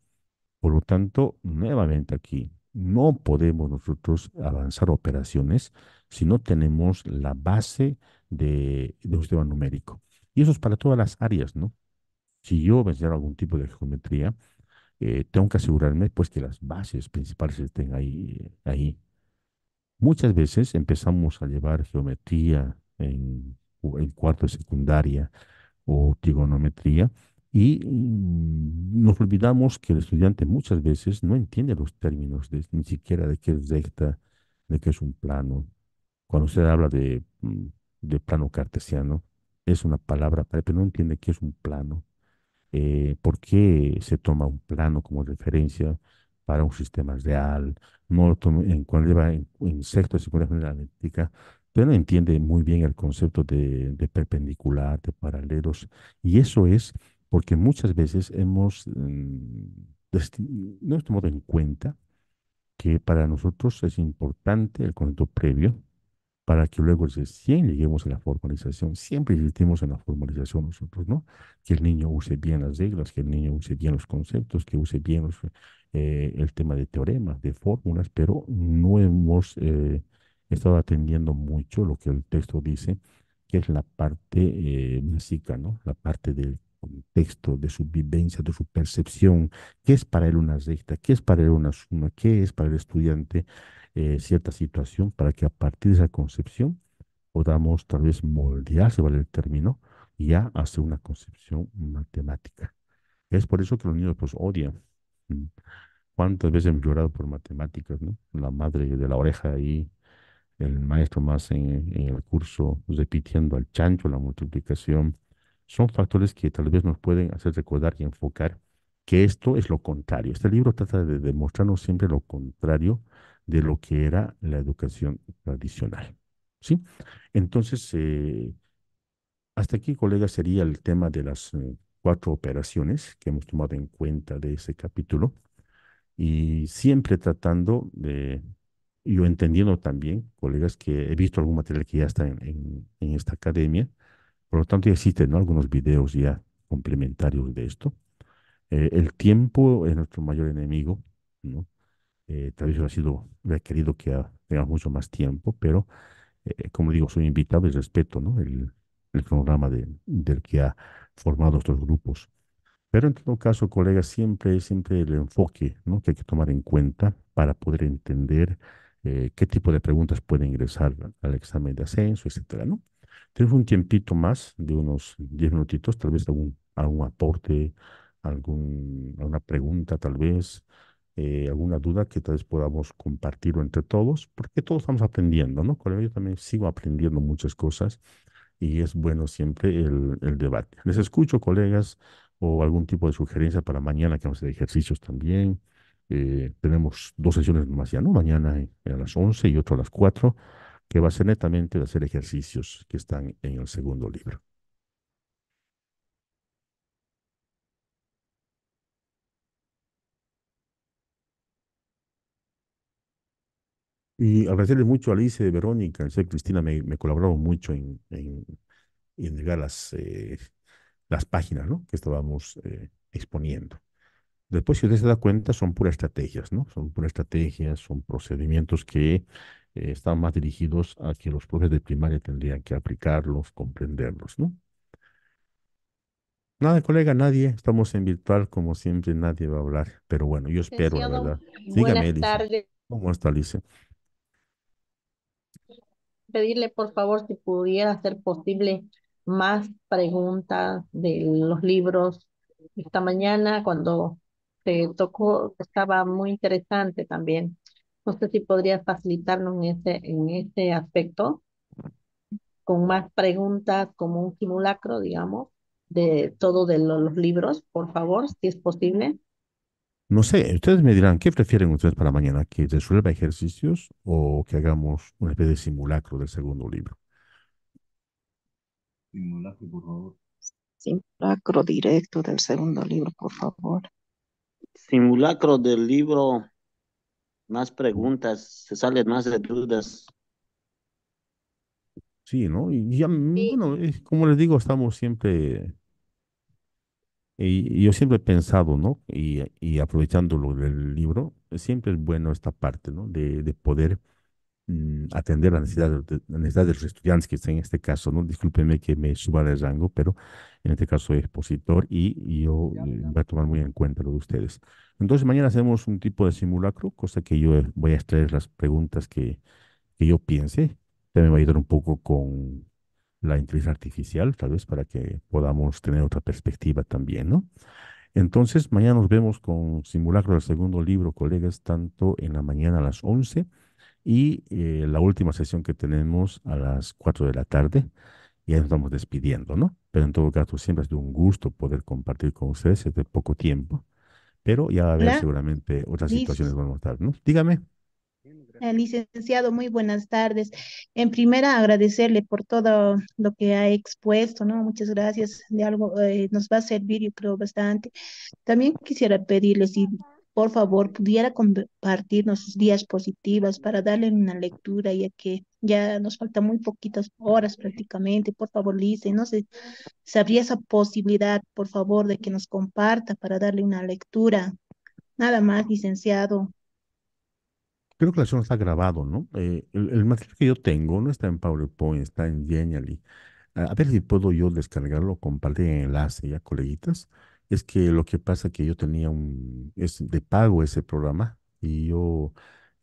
Por lo tanto, nuevamente aquí, no podemos nosotros avanzar operaciones si no tenemos la base de, un sistema numérico. Y eso es para todas las áreas, ¿no? Si yo me enseñar algún tipo de geometría, eh, tengo que asegurarme pues que las bases principales estén ahí, ahí. Muchas veces empezamos a llevar geometría en, cuarto de secundaria o trigonometría y mm, nos olvidamos que el estudiante muchas veces no entiende los términos de, ni siquiera de qué es recta, de qué es un plano. Cuando se habla de, mm, de plano cartesiano, es una palabra, pero no entiende qué es un plano eh, por qué se toma un plano como referencia para un sistema real, no en, cuando lleva insectos y sexto de analítica, pero no entiende muy bien el concepto de, perpendicular, de paralelos, y eso es porque muchas veces hemos mm, no hemos tomado en cuenta que para nosotros es importante el concepto previo, para que luego recién lleguemos a la formalización. Siempre insistimos en la formalización nosotros, ¿no? Que el niño use bien las reglas, que el niño use bien los conceptos, que use bien eh, el tema de teoremas, de fórmulas, pero no hemos eh, estado atendiendo mucho lo que el texto dice, que es la parte eh, básica, ¿no? La parte del contexto, de su vivencia, de su percepción, qué es para él una recta qué es para él una suma, qué es para el estudiante eh, cierta situación, para que a partir de esa concepción podamos tal vez moldearse, vale el término, y ya hacer una concepción matemática. Es por eso que los niños pues odian. ¿Cuántas veces hemos llorado por matemáticas, La madre de la oreja ahí, el maestro más en el curso repitiendo al chancho la multiplicación, son factores que tal vez nos pueden hacer recordar y enfocar que esto es lo contrario. Este libro trata de demostrarnos siempre lo contrario de lo que era la educación tradicional. ¿sí? Entonces, eh, hasta aquí, colegas, sería el tema de las eh, cuatro operaciones que hemos tomado en cuenta de ese capítulo y siempre tratando de, yo entendiendo también, colegas, que he visto algún material que ya está en, en esta academia, por lo tanto, ya existen ¿no? algunos videos ya complementarios de esto. Eh, el tiempo es nuestro mayor enemigo, ¿no? Eh, tal vez ha sido requerido que tengamos mucho más tiempo, pero eh, como digo, soy invitado y respeto ¿no? el, cronograma de, del que ha formado estos grupos. Pero en todo caso, colegas, siempre es siempre el enfoque ¿no? que hay que tomar en cuenta para poder entender qué tipo de preguntas pueden ingresar al examen de ascenso, etcétera, ¿no? Tenemos un tiempito más de unos 10 minutitos, tal vez algún, algún aporte, algún, alguna pregunta, tal vez eh, alguna duda que tal vez podamos compartirlo entre todos, porque todos estamos aprendiendo, ¿no? colega yo también sigo aprendiendo muchas cosas y es bueno siempre el, debate. Les escucho, colegas, o algún tipo de sugerencia para mañana que vamos a hacer ejercicios también. Eh, tenemos dos sesiones más ya, ¿no? Mañana eh, a las 11 y otra a las 4 que va a ser netamente de hacer ejercicios que están en el segundo libro. Y agradecerles mucho a Alice, Verónica, a Cristina, me, me, colaboraron mucho en, en, llegar las, eh, las páginas ¿no? que estábamos eh, exponiendo. Después, si usted se da cuenta, son puras estrategias, ¿no? Son puras estrategias, son procedimientos que eh, están más dirigidos a que los profes de primaria tendrían que aplicarlos, comprenderlos, ¿no? Nada, colega, nadie. Estamos en virtual, como siempre, nadie va a hablar. Pero bueno, yo espero, verdad. Dígame, Buenas tardes. ¿Cómo está, Alicia? Pedirle, por favor, si pudiera ser posible más preguntas de los libros. Esta mañana, cuando te tocó, estaba muy interesante también. No sé si podría facilitarnos en este, en este aspecto con más preguntas, como un simulacro, digamos, de todo de los, los libros, por favor, si es posible. No sé, ustedes me dirán, ¿qué prefieren ustedes para mañana? ¿Que resuelva ejercicios o que hagamos una especie de simulacro del segundo libro? Simulacro, por favor. Simulacro directo del segundo libro, por favor. Simulacro del libro más preguntas, se salen más de dudas. Sí, ¿no? Y ya, mí bueno, como les digo, estamos siempre y, yo siempre he pensado, ¿no? Y, y aprovechando lo del libro, siempre es bueno esta parte, ¿no? De, de poder Mm, atender la necesidad, de, necesidad de los estudiantes, que en este caso, ¿no? Discúlpeme que me suba el rango, pero en este caso soy expositor y, yo eh, voy a tomar muy en cuenta lo de ustedes. Entonces, mañana hacemos un tipo de simulacro, cosa que yo eh, voy a extraer las preguntas que, que yo piense. También va a ayudar un poco con la inteligencia artificial, tal vez, para que podamos tener otra perspectiva también, ¿no? Entonces, mañana nos vemos con simulacro del segundo libro, colegas, tanto en la mañana a las 11 y eh, la última sesión que tenemos a las 4 de la tarde. Y ahí nos estamos despidiendo, ¿no? Pero en todo caso, siempre es de un gusto poder compartir con ustedes este poco tiempo. Pero ya va a haber seguramente otras situaciones vamos a estar, ¿no? Dígame. Eh, licenciado, muy buenas tardes. En primera, agradecerle por todo lo que ha expuesto, ¿no? Muchas gracias. De algo eh, nos va a servir, yo creo, bastante. También quisiera pedirles por favor, pudiera compartirnos sus días positivas para darle una lectura, ya que ya nos faltan muy poquitas horas prácticamente. Por favor, Lice, no sé si habría esa posibilidad, por favor, de que nos comparta para darle una lectura. Nada más, licenciado. Creo que la sesión está grabado, ¿no? Eh, el, material que yo tengo no está en PowerPoint, está en Genially. A, ver si puedo yo descargarlo, compartir en enlace ya, coleguitas es que lo que pasa es que yo tenía un, es de pago ese programa y yo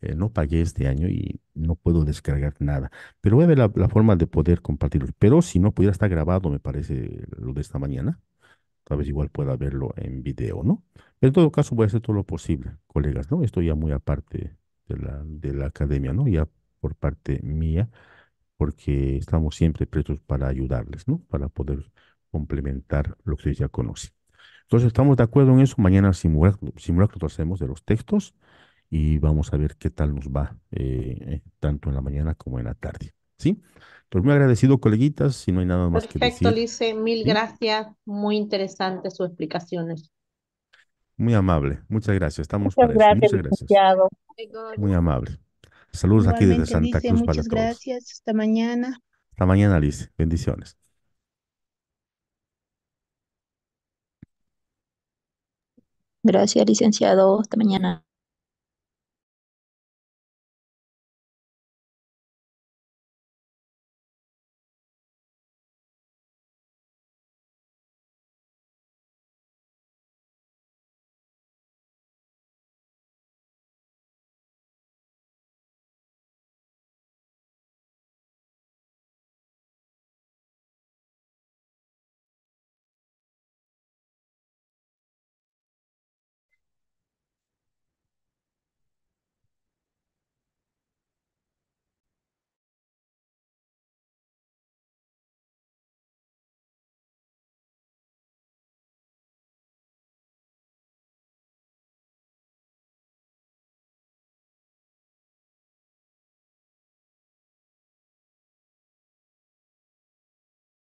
eh, no pagué este año y no puedo descargar nada. Pero voy a ver la, forma de poder compartirlo. Pero si no pudiera estar grabado, me parece, lo de esta mañana. Tal vez igual pueda verlo en video, ¿no? en todo caso voy a hacer todo lo posible, colegas, ¿no? Estoy ya muy aparte de la, de la academia, ¿no? Ya por parte mía, porque estamos siempre prestos para ayudarles, ¿no? Para poder complementar lo que ya conocen. Entonces, estamos de acuerdo en eso. Mañana simulacro, lo hacemos de los textos y vamos a ver qué tal nos va, eh, tanto en la mañana como en la tarde. ¿Sí? Entonces, muy agradecido, coleguitas. Si no hay nada más que decir. Perfecto, Lice. Mil gracias. Muy interesante sus explicaciones. Muy amable. Muchas gracias. Estamos para eso. Muchas gracias. Muy amable. Saludos aquí desde Santa Cruz para todos. Muchas gracias. Hasta mañana. Hasta mañana, Lice. Bendiciones. Gracias, licenciado. Hasta mañana.